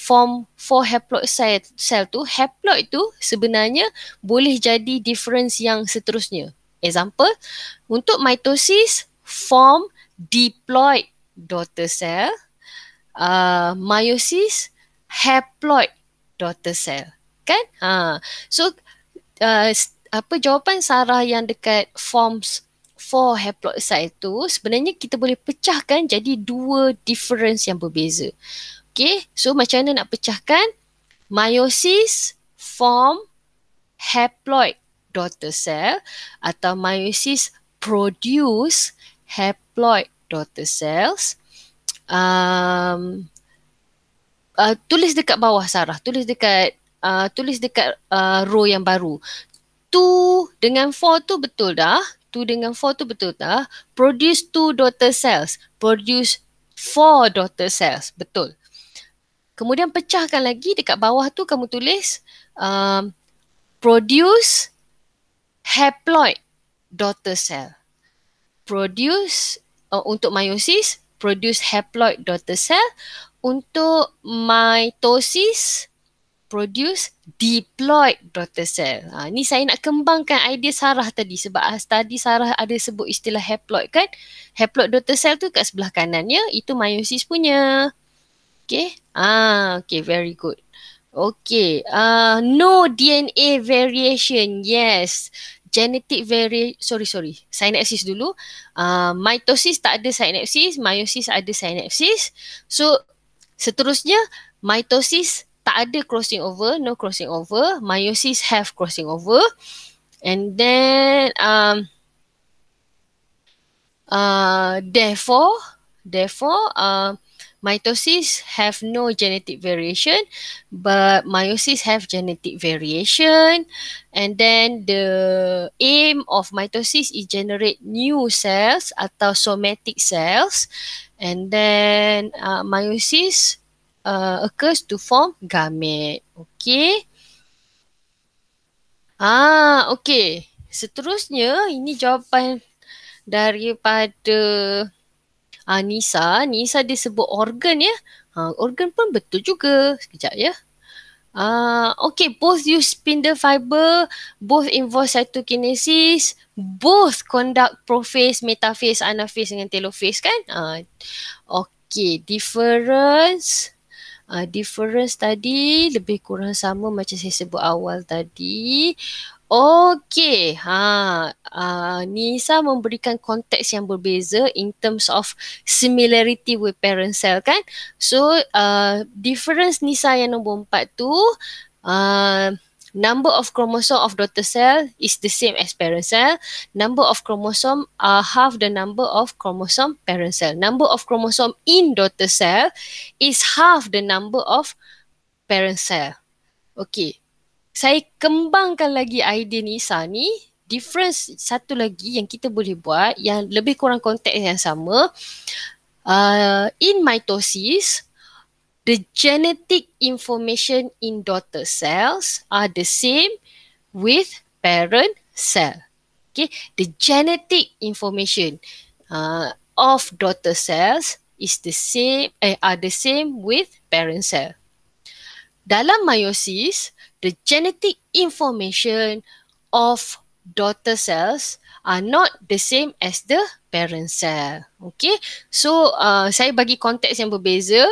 form 4 haploid cell, cell tu haploid tu sebenarnya boleh jadi difference yang seterusnya example untuk mitosis form diploid daughter cell uh, meiosis haploid daughter cell kan ha so uh, apa jawapan Sarah yang dekat forms for haploid cell tu sebenarnya kita boleh pecahkan jadi dua difference yang berbeza Okay, so macam mana nak pecahkan? Meiosis form haploid daughter cell atau meiosis produce haploid daughter cells. Um, uh, tulis dekat bawah Sarah, tulis dekat uh, tulis dekat uh, row yang baru. Two dengan four tu betul dah. Two dengan four tu betul dah. Produce two daughter cells. Produce four daughter cells. Betul. Kemudian pecahkan lagi dekat bawah tu kamu tulis um, produce haploid daughter cell. Produce uh, untuk meiosis, produce haploid daughter cell. Untuk mitosis, produce diploid daughter cell. Ha, ni saya nak kembangkan idea Sarah tadi sebab tadi Sarah ada sebut istilah haploid kan. Haploid daughter cell tu kat sebelah kanannya, itu meiosis punya. Okay. Ah, okay. Very good. Okay. Uh, no DNA variation. Yes. Genetic variation. Sorry, sorry. Synapsis dulu. Uh, mitosis tak ada synapsis. Meiosis ada synapsis. So, seterusnya, mitosis tak ada crossing over. No crossing over. Meiosis have crossing over. And then, um, uh, therefore, therefore, uh, mitosis have no genetic variation but meiosis have genetic variation and then the aim of mitosis is generate new cells atau somatic cells and then uh, meiosis uh, occurs to form gamete okay ah okay seterusnya ini jawapan daripada uh, Nisa, Nisa dia sebut organ ya. Uh, organ pun betul juga. Sekejap ya. uh, okay both use spindle fiber both involve cytokinesis both conduct prophase metaphase anaphase dengan telophase kan uh, okay difference uh, difference tadi lebih kurang sama macam saya sebut awal tadi Okay, ha, uh, Nisa memberikan konteks yang berbeza in terms of similarity with parent cell kan. So, uh, difference Nisa yang nombor empat tu, uh, number of chromosome of daughter cell is the same as parent cell. Number of chromosome are half the number of chromosome parent cell. Number of chromosome in daughter cell is half the number of parent cell. Okay, saya kembangkan lagi idea Nisa ni difference satu lagi yang kita boleh buat yang lebih kurang konteks yang sama uh, in mitosis the genetic information in daughter cells are the same with parent cell okay the genetic information uh, of daughter cells is the same eh, are the same with parent cell dalam meiosis the genetic information of daughter cells are not the same as the parent cell. Okay, so uh, saya bagi konteks yang berbeza.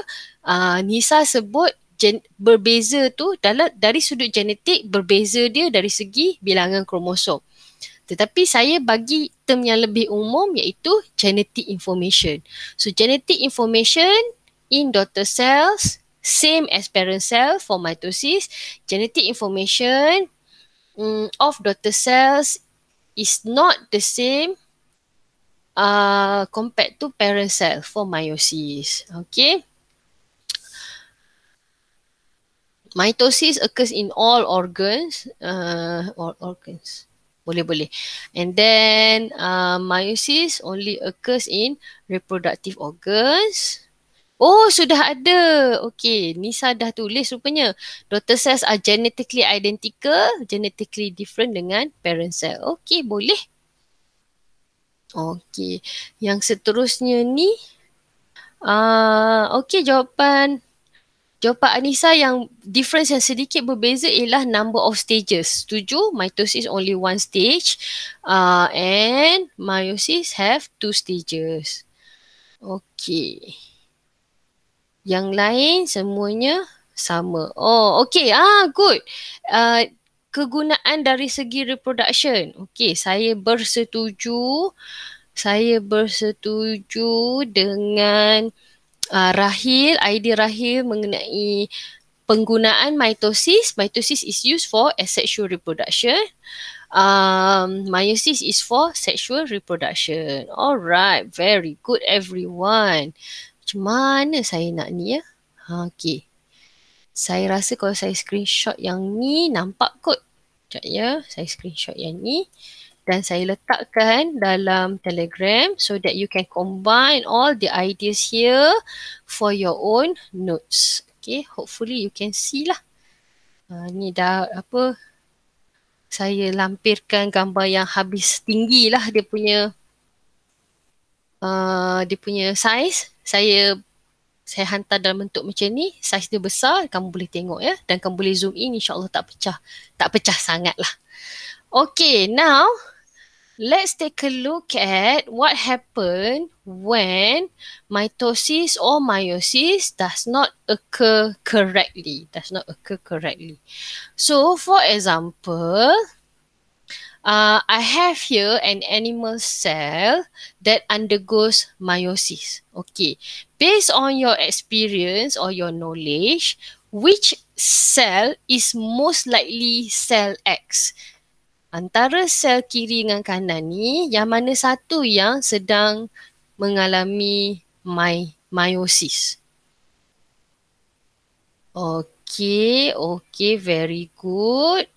Uh, Nisa sebut gen- berbeza tu dalam dari sudut genetik berbeza dia dari segi bilangan kromosom. Tetapi saya bagi term yang lebih umum iaitu genetic information. So genetic information in daughter cells same as parent cell for mitosis genetic information um, of daughter cells is not the same uh, compared to parent cell for meiosis okay mitosis occurs in all organs uh, all organs boleh boleh and then uh, meiosis only occurs in reproductive organs Oh sudah ada. Okey, Nisa dah tulis rupanya. Daughter cells are genetically identical, genetically different dengan parent cell. Okey, boleh. Okey, yang seterusnya ni ah uh, okey jawapan jawapan Anisa yang difference yang sedikit berbeza ialah number of stages. Setuju? Mitosis only one stage. Uh, and meiosis have two stages. Okey. Yang lain semuanya sama. Oh, okay. Ah, good. Uh, kegunaan dari segi reproduction. Okay, saya bersetuju. Saya bersetuju dengan uh, Rahil, idea Rahil mengenai penggunaan mitosis. Mitosis is used for asexual reproduction. Um, meiosis is for sexual reproduction. Alright, very good everyone. Macam mana saya nak ni ya? Ha, okay. Saya rasa kalau saya screenshot yang ni nampak kot. Sekejap ya. Saya screenshot yang ni. Dan saya letakkan dalam telegram so that you can combine all the ideas here for your own notes. Okay. Hopefully you can see lah. Ha, ni dah apa saya lampirkan gambar yang habis tinggi lah dia punya uh, dia punya size saya saya hantar dalam bentuk macam ni saiz dia besar kamu boleh tengok ya dan kamu boleh zoom in insyaallah tak pecah tak pecah sangat lah okay now let's take a look at what happen when mitosis or meiosis does not occur correctly does not occur correctly so for example uh, I have here an animal cell that undergoes meiosis. Okay, based on your experience or your knowledge, which cell is most likely cell X? Antara sel kiri dengan kanan ni, yang mana satu yang sedang mengalami my, meiosis? Okay, okay, very good.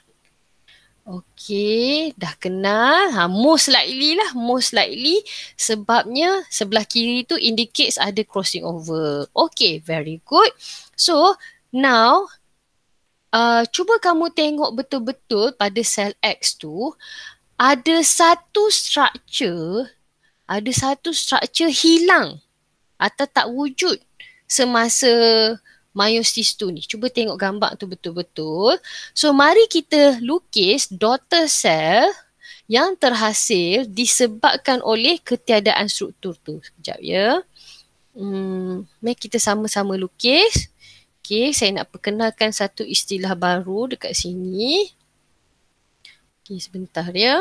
Okey, dah kenal. Ha, most likely lah, most likely sebabnya sebelah kiri tu indicates ada crossing over. Okey, very good. So, now uh, cuba kamu tengok betul-betul pada sel X tu ada satu structure, ada satu structure hilang atau tak wujud semasa myostis tu ni. Cuba tengok gambar tu betul-betul. So mari kita lukis daughter cell yang terhasil disebabkan oleh ketiadaan struktur tu. Sekejap ya. Hmm, mari kita sama-sama lukis. Okay, saya nak perkenalkan satu istilah baru dekat sini. Okay, sebentar ya.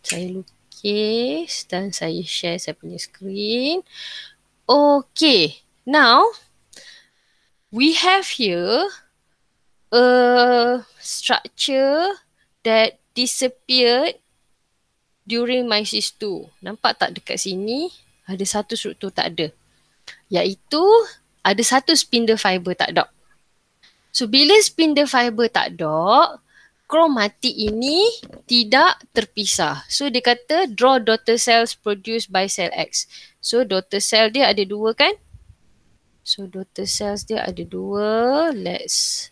Saya lukis dan saya share saya punya screen. Okay, now we have here a structure that disappeared during mysis 2. Nampak tak dekat sini ada satu struktur tak ada. Iaitu ada satu spindle fiber tak dok. So bila spindle fiber tak dok, kromatik ini tidak terpisah. So dia kata draw daughter cells produced by cell X. So daughter cell dia ada dua kan? So daughter cells dia ada dua. Let's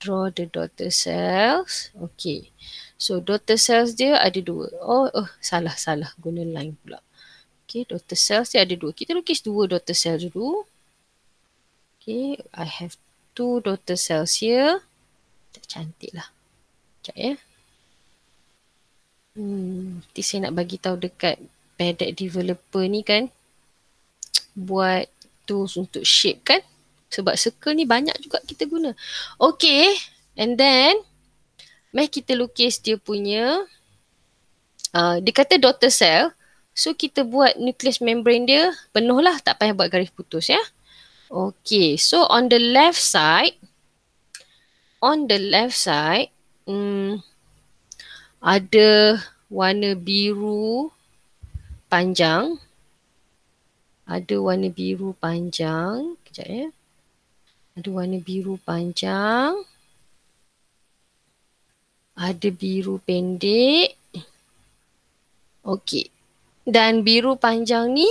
draw the daughter cells. Okay. So daughter cells dia ada dua. Oh, oh salah, salah. Guna line pula. Okay, daughter cells dia ada dua. Kita lukis dua daughter cells dulu. Okay, I have two daughter cells here. Tak cantik lah. Sekejap ya. Hmm, nanti saya nak bagi tahu dekat padded developer ni kan. Buat tools untuk shape kan sebab circle ni banyak juga kita guna okay and then meh kita lukis dia punya uh, dia kata daughter cell so kita buat nucleus membrane dia penuh lah tak payah buat garis putus ya okay so on the left side on the left side hmm, ada warna biru panjang ada warna biru panjang. Kejap ya. Ada warna biru panjang. Ada biru pendek. Okey. Dan biru panjang ni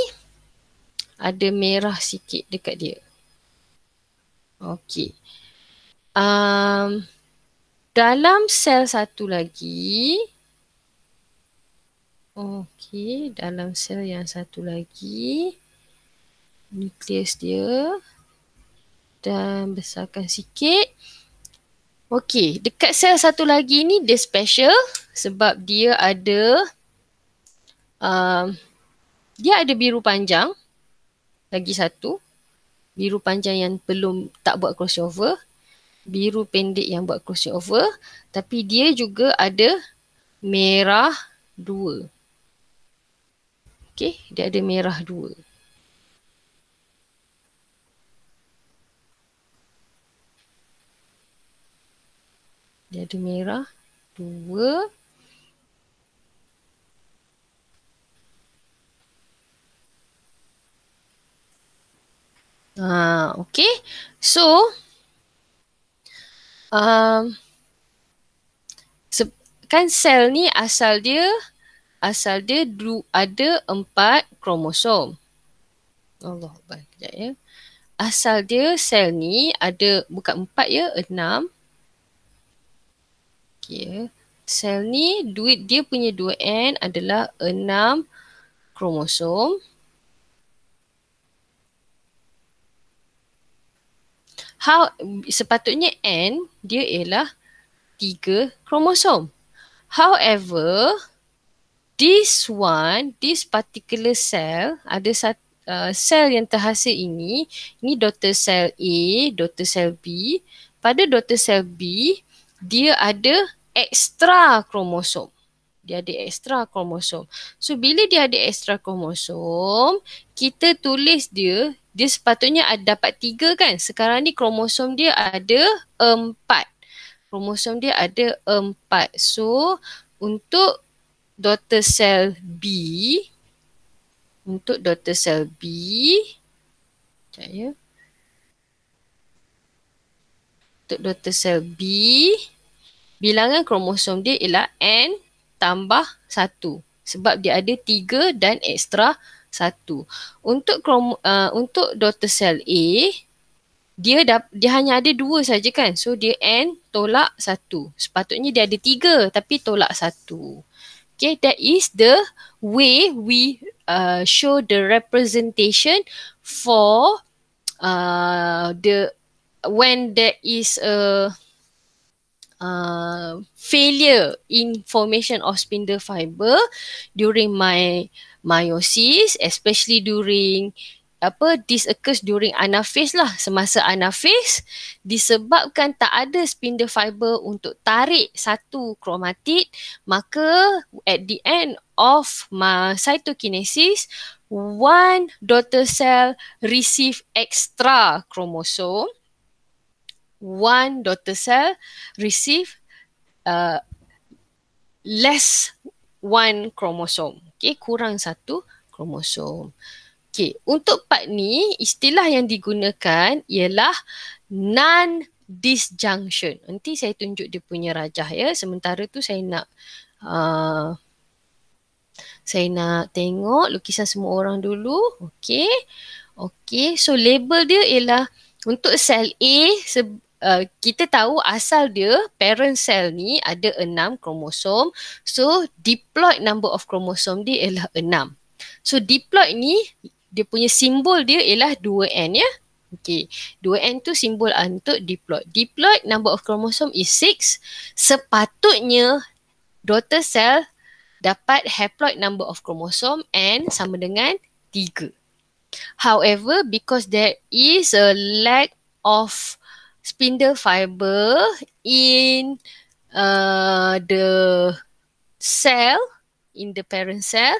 ada merah sikit dekat dia. Okey. Um, dalam sel satu lagi. Okey. Dalam sel yang satu lagi. Okey nukleus dia dan besarkan sikit. Okey, dekat sel satu lagi ni dia special sebab dia ada um, dia ada biru panjang lagi satu biru panjang yang belum tak buat crossover biru pendek yang buat crossover tapi dia juga ada merah dua. Okey, dia ada merah dua. Dia ada merah. Dua. Ha, okay. So, um, kan sel ni asal dia asal dia ada empat kromosom. Allah Akbar, ya. Asal dia sel ni ada bukan empat ya, enam. Okay. Sel ni duit dia punya 2N adalah 6 kromosom. How sepatutnya N dia ialah 3 kromosom. However, this one, this particular cell ada satu uh, sel yang terhasil ini, ini daughter cell A, daughter cell B. Pada daughter cell B, dia ada ekstra kromosom. Dia ada ekstra kromosom. So bila dia ada ekstra kromosom, kita tulis dia, dia sepatutnya ada dapat tiga kan. Sekarang ni kromosom dia ada empat. Kromosom dia ada empat. So untuk daughter cell B, untuk daughter cell B, sekejap ya. untuk Dr. Sel B, bilangan kromosom dia ialah N tambah 1. Sebab dia ada 3 dan ekstra 1. Untuk krom, uh, untuk Dr. Sel A, dia dah, dia hanya ada 2 saja kan. So dia N tolak 1. Sepatutnya dia ada 3 tapi tolak 1. Okay, that is the way we uh, show the representation for uh, the when there is a uh, failure in formation of spindle fiber during my meiosis, especially during apa this occurs during anaphase lah semasa anaphase disebabkan tak ada spindle fiber untuk tarik satu kromatid maka at the end of my cytokinesis one daughter cell receive extra chromosome one daughter cell receive uh, less one chromosome. Okay, kurang satu chromosome. Okay, untuk part ni, istilah yang digunakan ialah non-disjunction. Nanti saya tunjuk dia punya rajah ya. Sementara tu saya nak uh, saya nak tengok lukisan semua orang dulu. Okay. Okay, so label dia ialah untuk sel A, uh, kita tahu asal dia parent cell ni ada enam kromosom. So diploid number of kromosom dia ialah enam. So diploid ni dia punya simbol dia ialah 2N ya. Okay. 2N tu simbol untuk diploid. Diploid number of kromosom is 6. Sepatutnya daughter cell dapat haploid number of kromosom N sama dengan 3. However, because there is a lack of spindle fiber in uh, the cell in the parent cell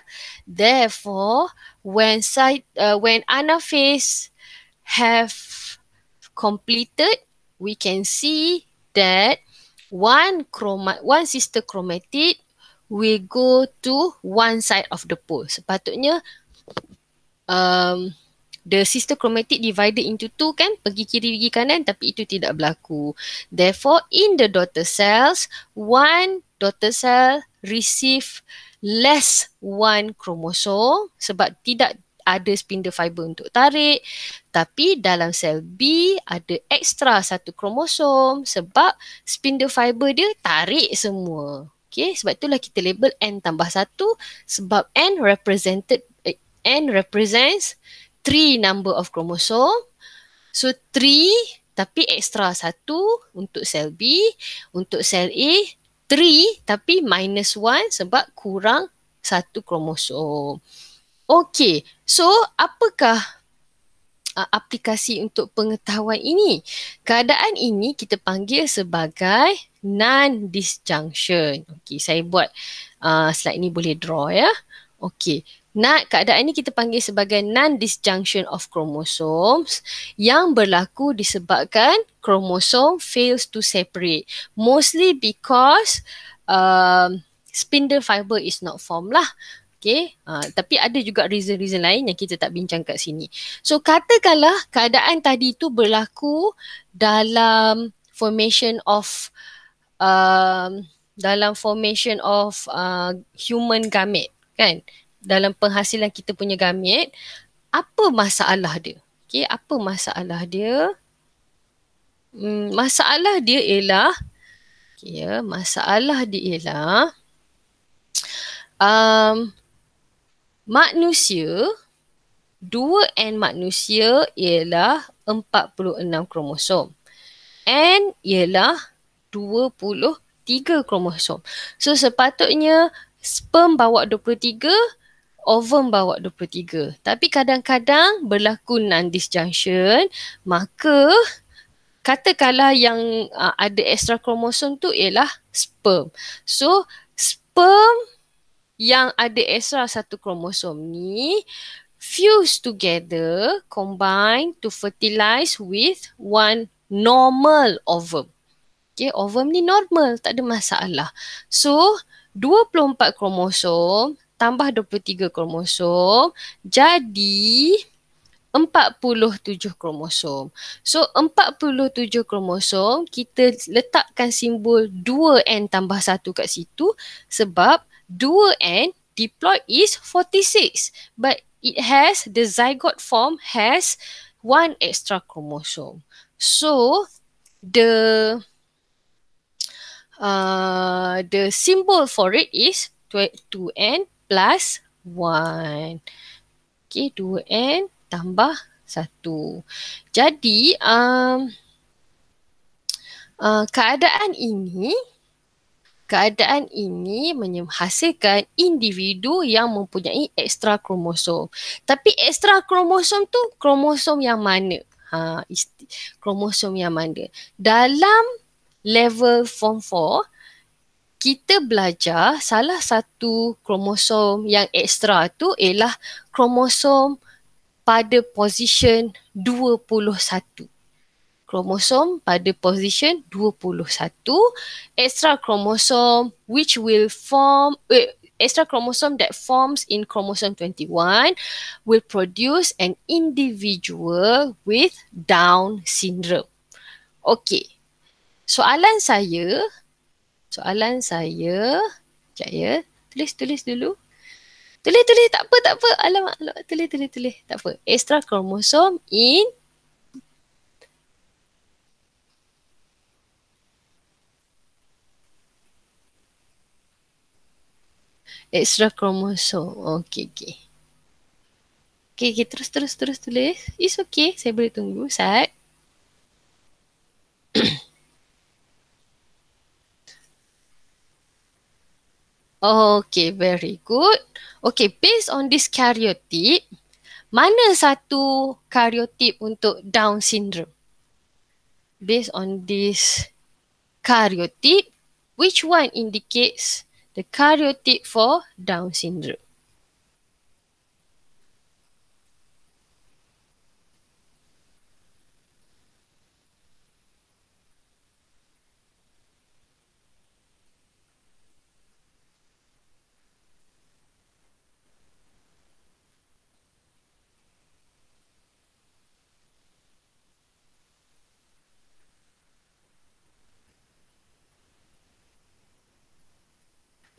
therefore when site uh, when anaphase have completed we can see that one chroma one sister chromatid we go to one side of the pole sepatutnya um, the sister chromatid divided into two kan pergi kiri pergi kanan tapi itu tidak berlaku therefore in the daughter cells one daughter cell receive less one chromosome sebab tidak ada spindle fiber untuk tarik tapi dalam sel B ada extra satu kromosom sebab spindle fiber dia tarik semua. Okay, sebab itulah kita label N tambah satu sebab N represented eh, N represents Three number of chromosome. So three, tapi extra satu untuk sel B, untuk sel A three tapi minus one sebab kurang satu kromosom. Okay, So apakah uh, aplikasi untuk pengetahuan ini? Keadaan ini kita panggil sebagai non disjunction. Okay, saya buat uh, slide ni boleh draw ya. Okay. Nah, keadaan ini kita panggil sebagai non-disjunction of chromosomes yang berlaku disebabkan kromosom fails to separate. Mostly because um, spindle fiber is not formed lah. Okay, uh, tapi ada juga reason-reason lain yang kita tak bincang kat sini. So, katakanlah keadaan tadi itu berlaku dalam formation of um, dalam formation of uh, human gamete kan dalam penghasilan kita punya gamit, apa masalah dia? Okay, apa masalah dia? Hmm, masalah dia ialah, okay, ya, masalah dia ialah, um, manusia, 2N manusia ialah 46 kromosom. N ialah 23 kromosom. So sepatutnya sperm bawa 23, Ovum bawa 23. Tapi kadang-kadang berlaku non-disjunction, maka katakanlah yang uh, ada extra kromosom tu ialah sperm. So, sperm yang ada extra satu kromosom ni fuse together, combine to fertilize with one normal ovum. Okay, ovum ni normal, tak ada masalah. So, 24 kromosom tambah 23 kromosom jadi 47 kromosom. So 47 kromosom kita letakkan simbol 2N tambah 1 kat situ sebab 2N diploid is 46 but it has the zygote form has one extra chromosome. So the uh, the symbol for it is 2N plus 1. Okey, 2n tambah 1. Jadi, um, uh, keadaan ini keadaan ini menghasilkan individu yang mempunyai ekstra kromosom. Tapi ekstra kromosom tu kromosom yang mana? Ha, kromosom yang mana? Dalam level form kita belajar salah satu kromosom yang ekstra tu ialah kromosom pada position 21. Kromosom pada position 21, extra kromosom which will form eh, extra kromosom that forms in chromosome 21 will produce an individual with down syndrome. Okay. Soalan saya, soalan saya Sekejap ya Tulis tulis dulu Tulis tulis tak apa tak apa Alamak alamak tulis tulis tulis Tak apa Extra kromosom in Extra kromosom Okay okay Okay, okay, terus, terus, terus tulis. It's okay. Saya boleh tunggu, Sat. Okay, very good. Okay, based on this karyotip, mana satu karyotip untuk Down syndrome? Based on this karyotip, which one indicates the karyotip for Down syndrome?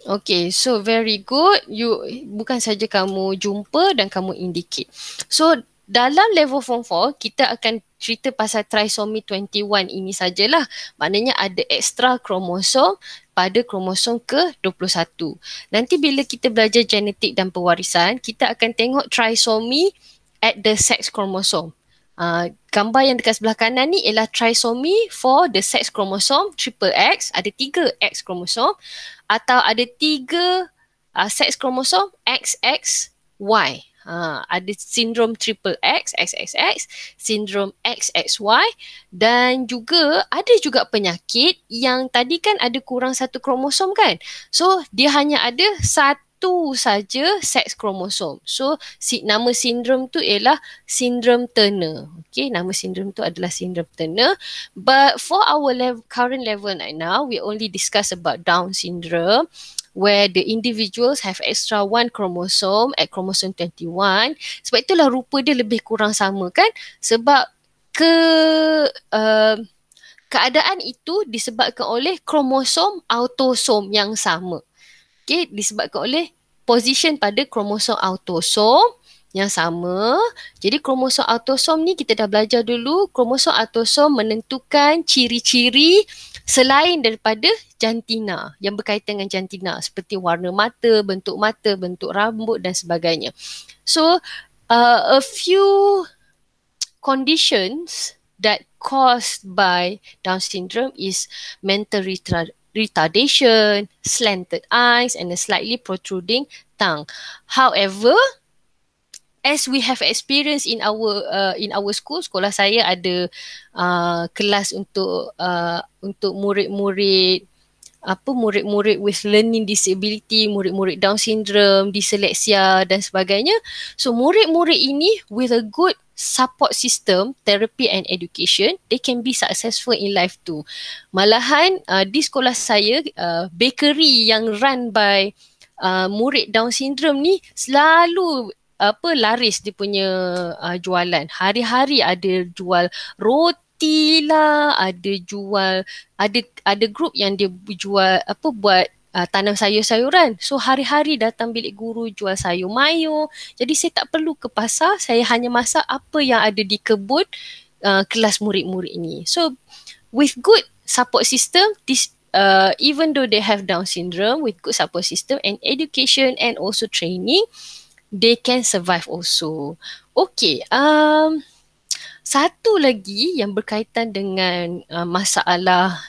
Okay, so very good. You bukan saja kamu jumpa dan kamu indicate. So dalam level form 4, kita akan cerita pasal trisomy 21 ini sajalah. Maknanya ada extra kromosom pada kromosom ke-21. Nanti bila kita belajar genetik dan pewarisan, kita akan tengok trisomy at the sex chromosome. Uh, gambar yang dekat sebelah kanan ni ialah trisomy for the sex chromosome triple X ada tiga X chromosome atau ada tiga uh, sex chromosome XXY uh, ah, ada sindrom triple X XXX sindrom XXY dan juga ada juga penyakit yang tadi kan ada kurang satu kromosom kan so dia hanya ada satu satu saja seks kromosom. So si, nama sindrom tu ialah sindrom Turner. Okay, nama sindrom tu adalah sindrom Turner. But for our lev- current level right now, we only discuss about Down syndrome where the individuals have extra one chromosome at chromosome 21. Sebab itulah rupa dia lebih kurang sama kan? Sebab ke uh, keadaan itu disebabkan oleh kromosom autosom yang sama. Okay, disebabkan oleh position pada kromosom autosom yang sama. Jadi kromosom autosom ni kita dah belajar dulu kromosom autosom menentukan ciri-ciri selain daripada jantina yang berkaitan dengan jantina seperti warna mata, bentuk mata, bentuk rambut dan sebagainya. So uh, a few conditions that caused by down syndrome is mental retard- retardation, slanted eyes and a slightly protruding tongue. However, as we have experienced in our uh, in our school, sekolah saya ada uh, kelas untuk uh, untuk murid-murid apa murid-murid with learning disability, murid-murid down syndrome, dyslexia dan sebagainya. So murid-murid ini with a good support system, therapy and education, they can be successful in life too. Malahan uh, di sekolah saya uh, bakery yang run by uh, murid down syndrome ni selalu apa laris dia punya uh, jualan. Hari-hari ada jual roti roti lah, ada jual, ada ada grup yang dia jual apa buat uh, tanam sayur-sayuran. So hari-hari datang bilik guru jual sayur mayo. Jadi saya tak perlu ke pasar, saya hanya masak apa yang ada di kebun uh, kelas murid-murid ini. So with good support system, this uh, even though they have down syndrome with good support system and education and also training, they can survive also. Okay, um, satu lagi yang berkaitan dengan uh, masalah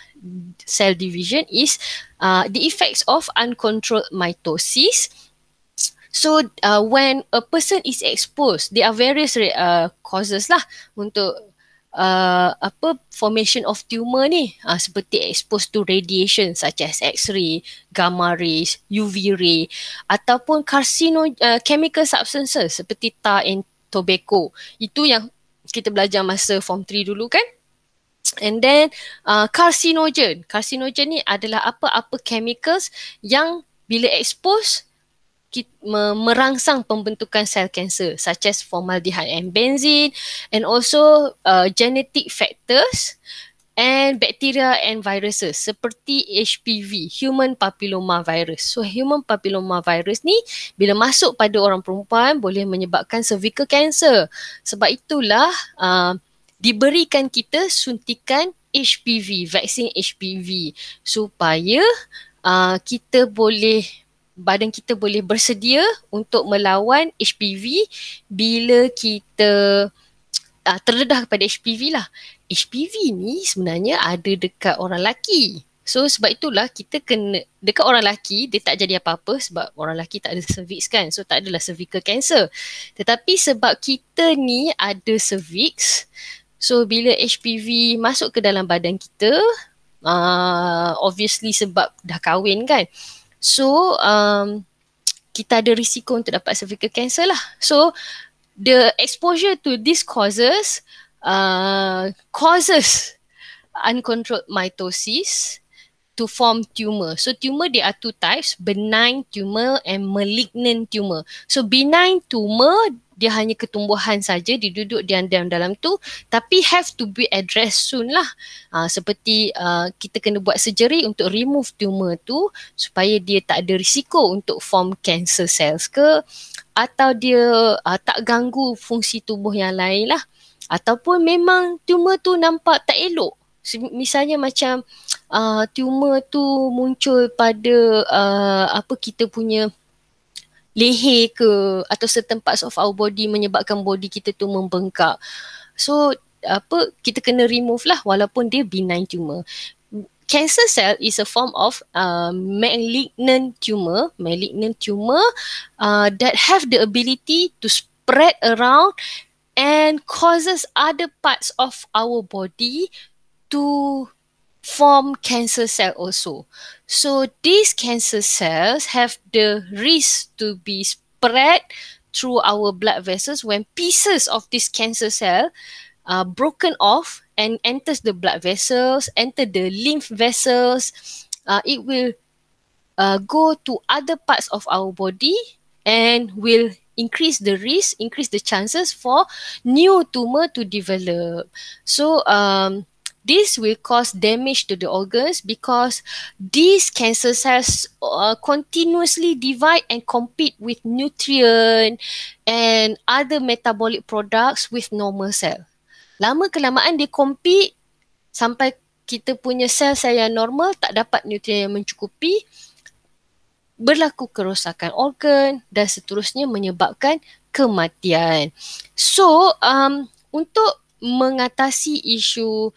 cell division is uh, the effects of uncontrolled mitosis. So uh, when a person is exposed, there are various uh, causes lah untuk uh, apa formation of tumor ni uh, seperti exposed to radiation such as X-ray, gamma rays, UV ray ataupun carcinogen uh, chemical substances seperti tar and tobacco. Itu yang kita belajar masa form 3 dulu kan and then uh, carcinogen carcinogen ni adalah apa-apa chemicals yang bila expose kita merangsang pembentukan sel kanser such as formaldehyde and benzene and also uh, genetic factors and bacteria and viruses seperti HPV human papilloma virus. So human papilloma virus ni bila masuk pada orang perempuan boleh menyebabkan cervical cancer. Sebab itulah uh, diberikan kita suntikan HPV, vaksin HPV supaya uh, kita boleh badan kita boleh bersedia untuk melawan HPV bila kita uh, ah, terdedah kepada HPV lah. HPV ni sebenarnya ada dekat orang lelaki. So sebab itulah kita kena dekat orang lelaki dia tak jadi apa-apa sebab orang lelaki tak ada cervix kan. So tak adalah cervical cancer. Tetapi sebab kita ni ada cervix so bila HPV masuk ke dalam badan kita uh, obviously sebab dah kahwin kan. So um, kita ada risiko untuk dapat cervical cancer lah. So the exposure to these causes uh, causes uncontrolled mitosis to form tumor. So tumor there are two types, benign tumor and malignant tumor. So benign tumor dia hanya ketumbuhan saja dia duduk diam-diam dalam tu tapi have to be addressed soon lah ha, seperti uh, kita kena buat surgery untuk remove tumor tu supaya dia tak ada risiko untuk form cancer cells ke atau dia uh, tak ganggu fungsi tubuh yang lain lah ataupun memang tumor tu nampak tak elok misalnya macam uh, tumor tu muncul pada uh, apa kita punya leher ke atau certain parts of our body menyebabkan body kita tu membengkak. So apa kita kena remove lah walaupun dia benign tumor. Cancer cell is a form of uh, malignant tumor, malignant tumor uh, that have the ability to spread around and causes other parts of our body to form cancer cell also. So these cancer cells have the risk to be spread through our blood vessels when pieces of this cancer cell are broken off and enters the blood vessels, enter the lymph vessels. Uh, it will uh, go to other parts of our body and will increase the risk, increase the chances for new tumor to develop. So um, this will cause damage to the organs because these cancer cells uh, continuously divide and compete with nutrient and other metabolic products with normal cell. Lama kelamaan dia compete sampai kita punya sel-sel yang normal tak dapat nutrien yang mencukupi berlaku kerosakan organ dan seterusnya menyebabkan kematian. So, um untuk mengatasi isu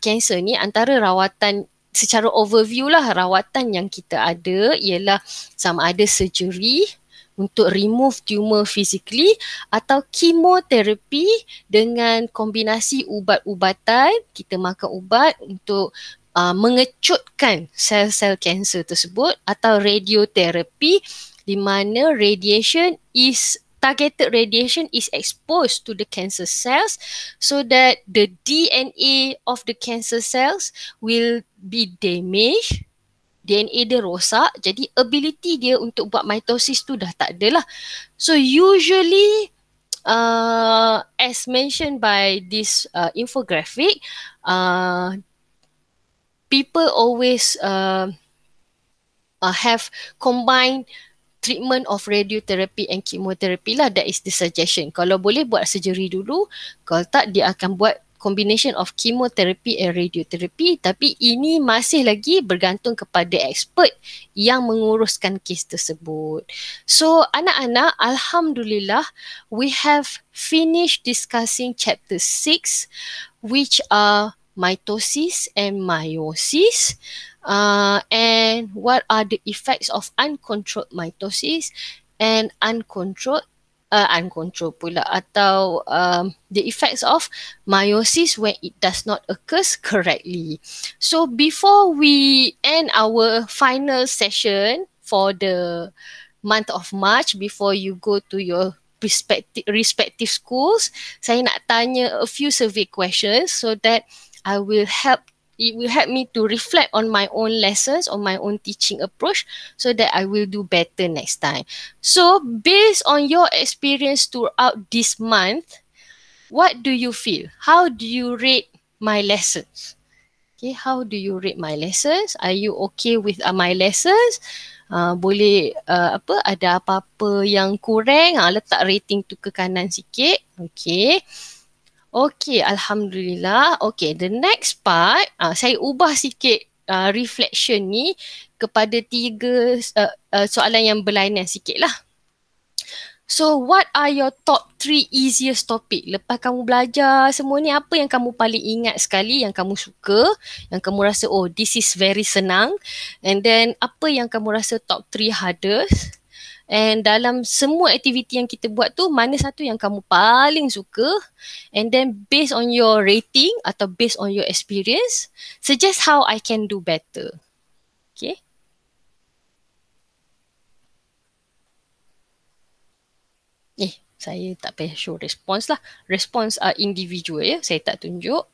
kanser uh, ni antara rawatan secara overview lah rawatan yang kita ada ialah sama ada surgery untuk remove tumor physically atau kemoterapi dengan kombinasi ubat-ubatan kita makan ubat untuk uh, mengecutkan sel-sel kanser tersebut atau radioterapi di mana radiation is targeted radiation is exposed to the cancer cells so that the DNA of the cancer cells will be damaged DNA dia rosak jadi ability dia untuk buat mitosis tu dah tak ada lah so usually uh, as mentioned by this uh, infographic uh, people always uh, uh, have combined treatment of radiotherapy and chemotherapy lah that is the suggestion. Kalau boleh buat surgery dulu, kalau tak dia akan buat combination of chemotherapy and radiotherapy tapi ini masih lagi bergantung kepada expert yang menguruskan kes tersebut. So anak-anak alhamdulillah we have finished discussing chapter 6 which are mitosis and meiosis uh, and what are the effects of uncontrolled mitosis and uncontrolled uh, uncontrolled pula atau um, the effects of meiosis when it does not occurs correctly. So before we end our final session for the month of March before you go to your respective, respective schools, saya nak tanya a few survey questions so that I will help it will help me to reflect on my own lessons on my own teaching approach so that i will do better next time so based on your experience throughout this month what do you feel how do you rate my lessons okay how do you rate my lessons are you okay with uh, my lessons uh, boleh uh, apa ada apa-apa yang kurang ha, letak rating tu ke kanan sikit okay Okay, Alhamdulillah. Okay, the next part, uh, saya ubah sikit uh, reflection ni kepada tiga uh, uh, soalan yang berlainan sikit lah. So, what are your top three easiest topic? Lepas kamu belajar semua ni, apa yang kamu paling ingat sekali, yang kamu suka, yang kamu rasa, oh, this is very senang. And then, apa yang kamu rasa top three hardest? and dalam semua aktiviti yang kita buat tu mana satu yang kamu paling suka and then based on your rating atau based on your experience suggest how I can do better. Okay. Eh, saya tak payah show response lah. Response are individual ya. Saya tak tunjuk.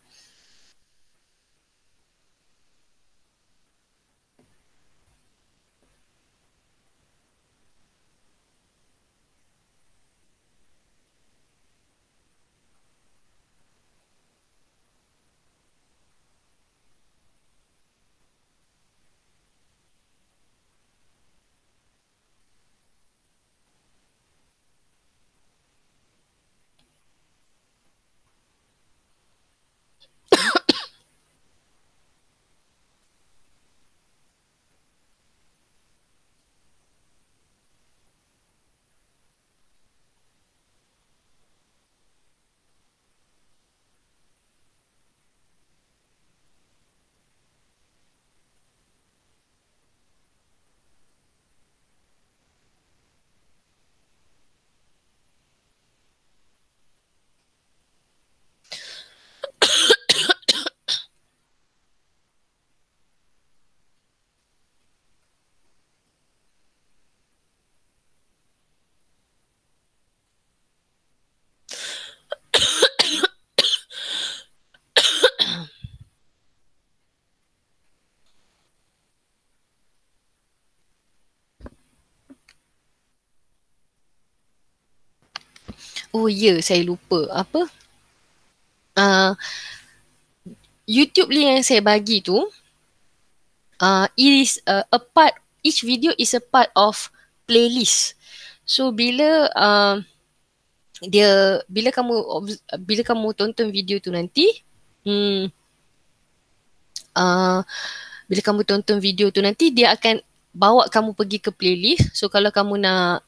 Oh ya yeah, saya lupa Apa uh, YouTube link yang saya bagi tu uh, It is uh, a part Each video is a part of playlist So bila uh, Dia Bila kamu Bila kamu tonton video tu nanti Hmm Uh, bila kamu tonton video tu nanti dia akan bawa kamu pergi ke playlist so kalau kamu nak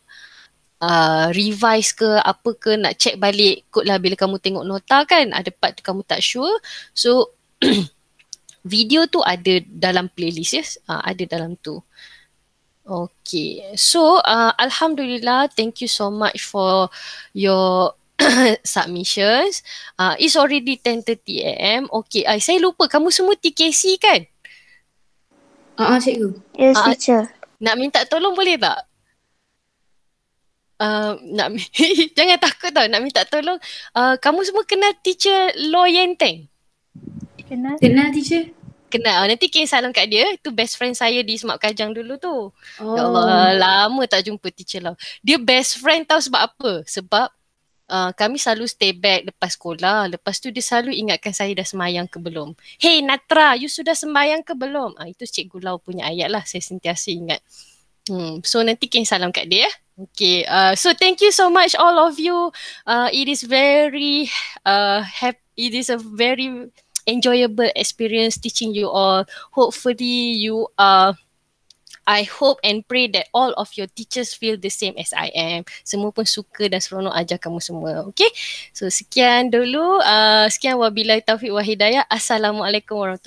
uh, revise ke apa ke nak check balik kot lah bila kamu tengok nota kan ada part tu kamu tak sure so video tu ada dalam playlist ya yes? uh, ada dalam tu Okay, so uh, Alhamdulillah, thank you so much for your submissions. Uh, it's already 10.30 a.m. Okay, uh, saya lupa kamu semua TKC kan? Ah, uh, cikgu. Yes, ah, teacher. nak minta tolong boleh tak? uh, nak jangan takut tau nak minta tolong uh, kamu semua kenal teacher Lo Yenteng kenal kenal teacher kenal nanti kirim salam kat dia tu best friend saya di Semak Kajang dulu tu ya oh. ya Allah lama tak jumpa teacher Lo dia best friend tau sebab apa sebab Uh, kami selalu stay back lepas sekolah. Lepas tu dia selalu ingatkan saya dah semayang ke belum. Hey Natra, you sudah semayang ke belum? Uh, itu cikgu Gulau punya ayat lah. Saya sentiasa ingat. Hmm, so nanti kena salam kat dia Okay, uh, so thank you so much all of you. Uh, it is very uh, happy. It is a very enjoyable experience teaching you all. Hopefully you are. I hope and pray that all of your teachers feel the same as I am. Semua pun suka dan seronok ajar kamu semua. Okay, so sekian dulu. Uh, sekian wabilai taufiq wa hidayah. Assalamualaikum warahmatullahi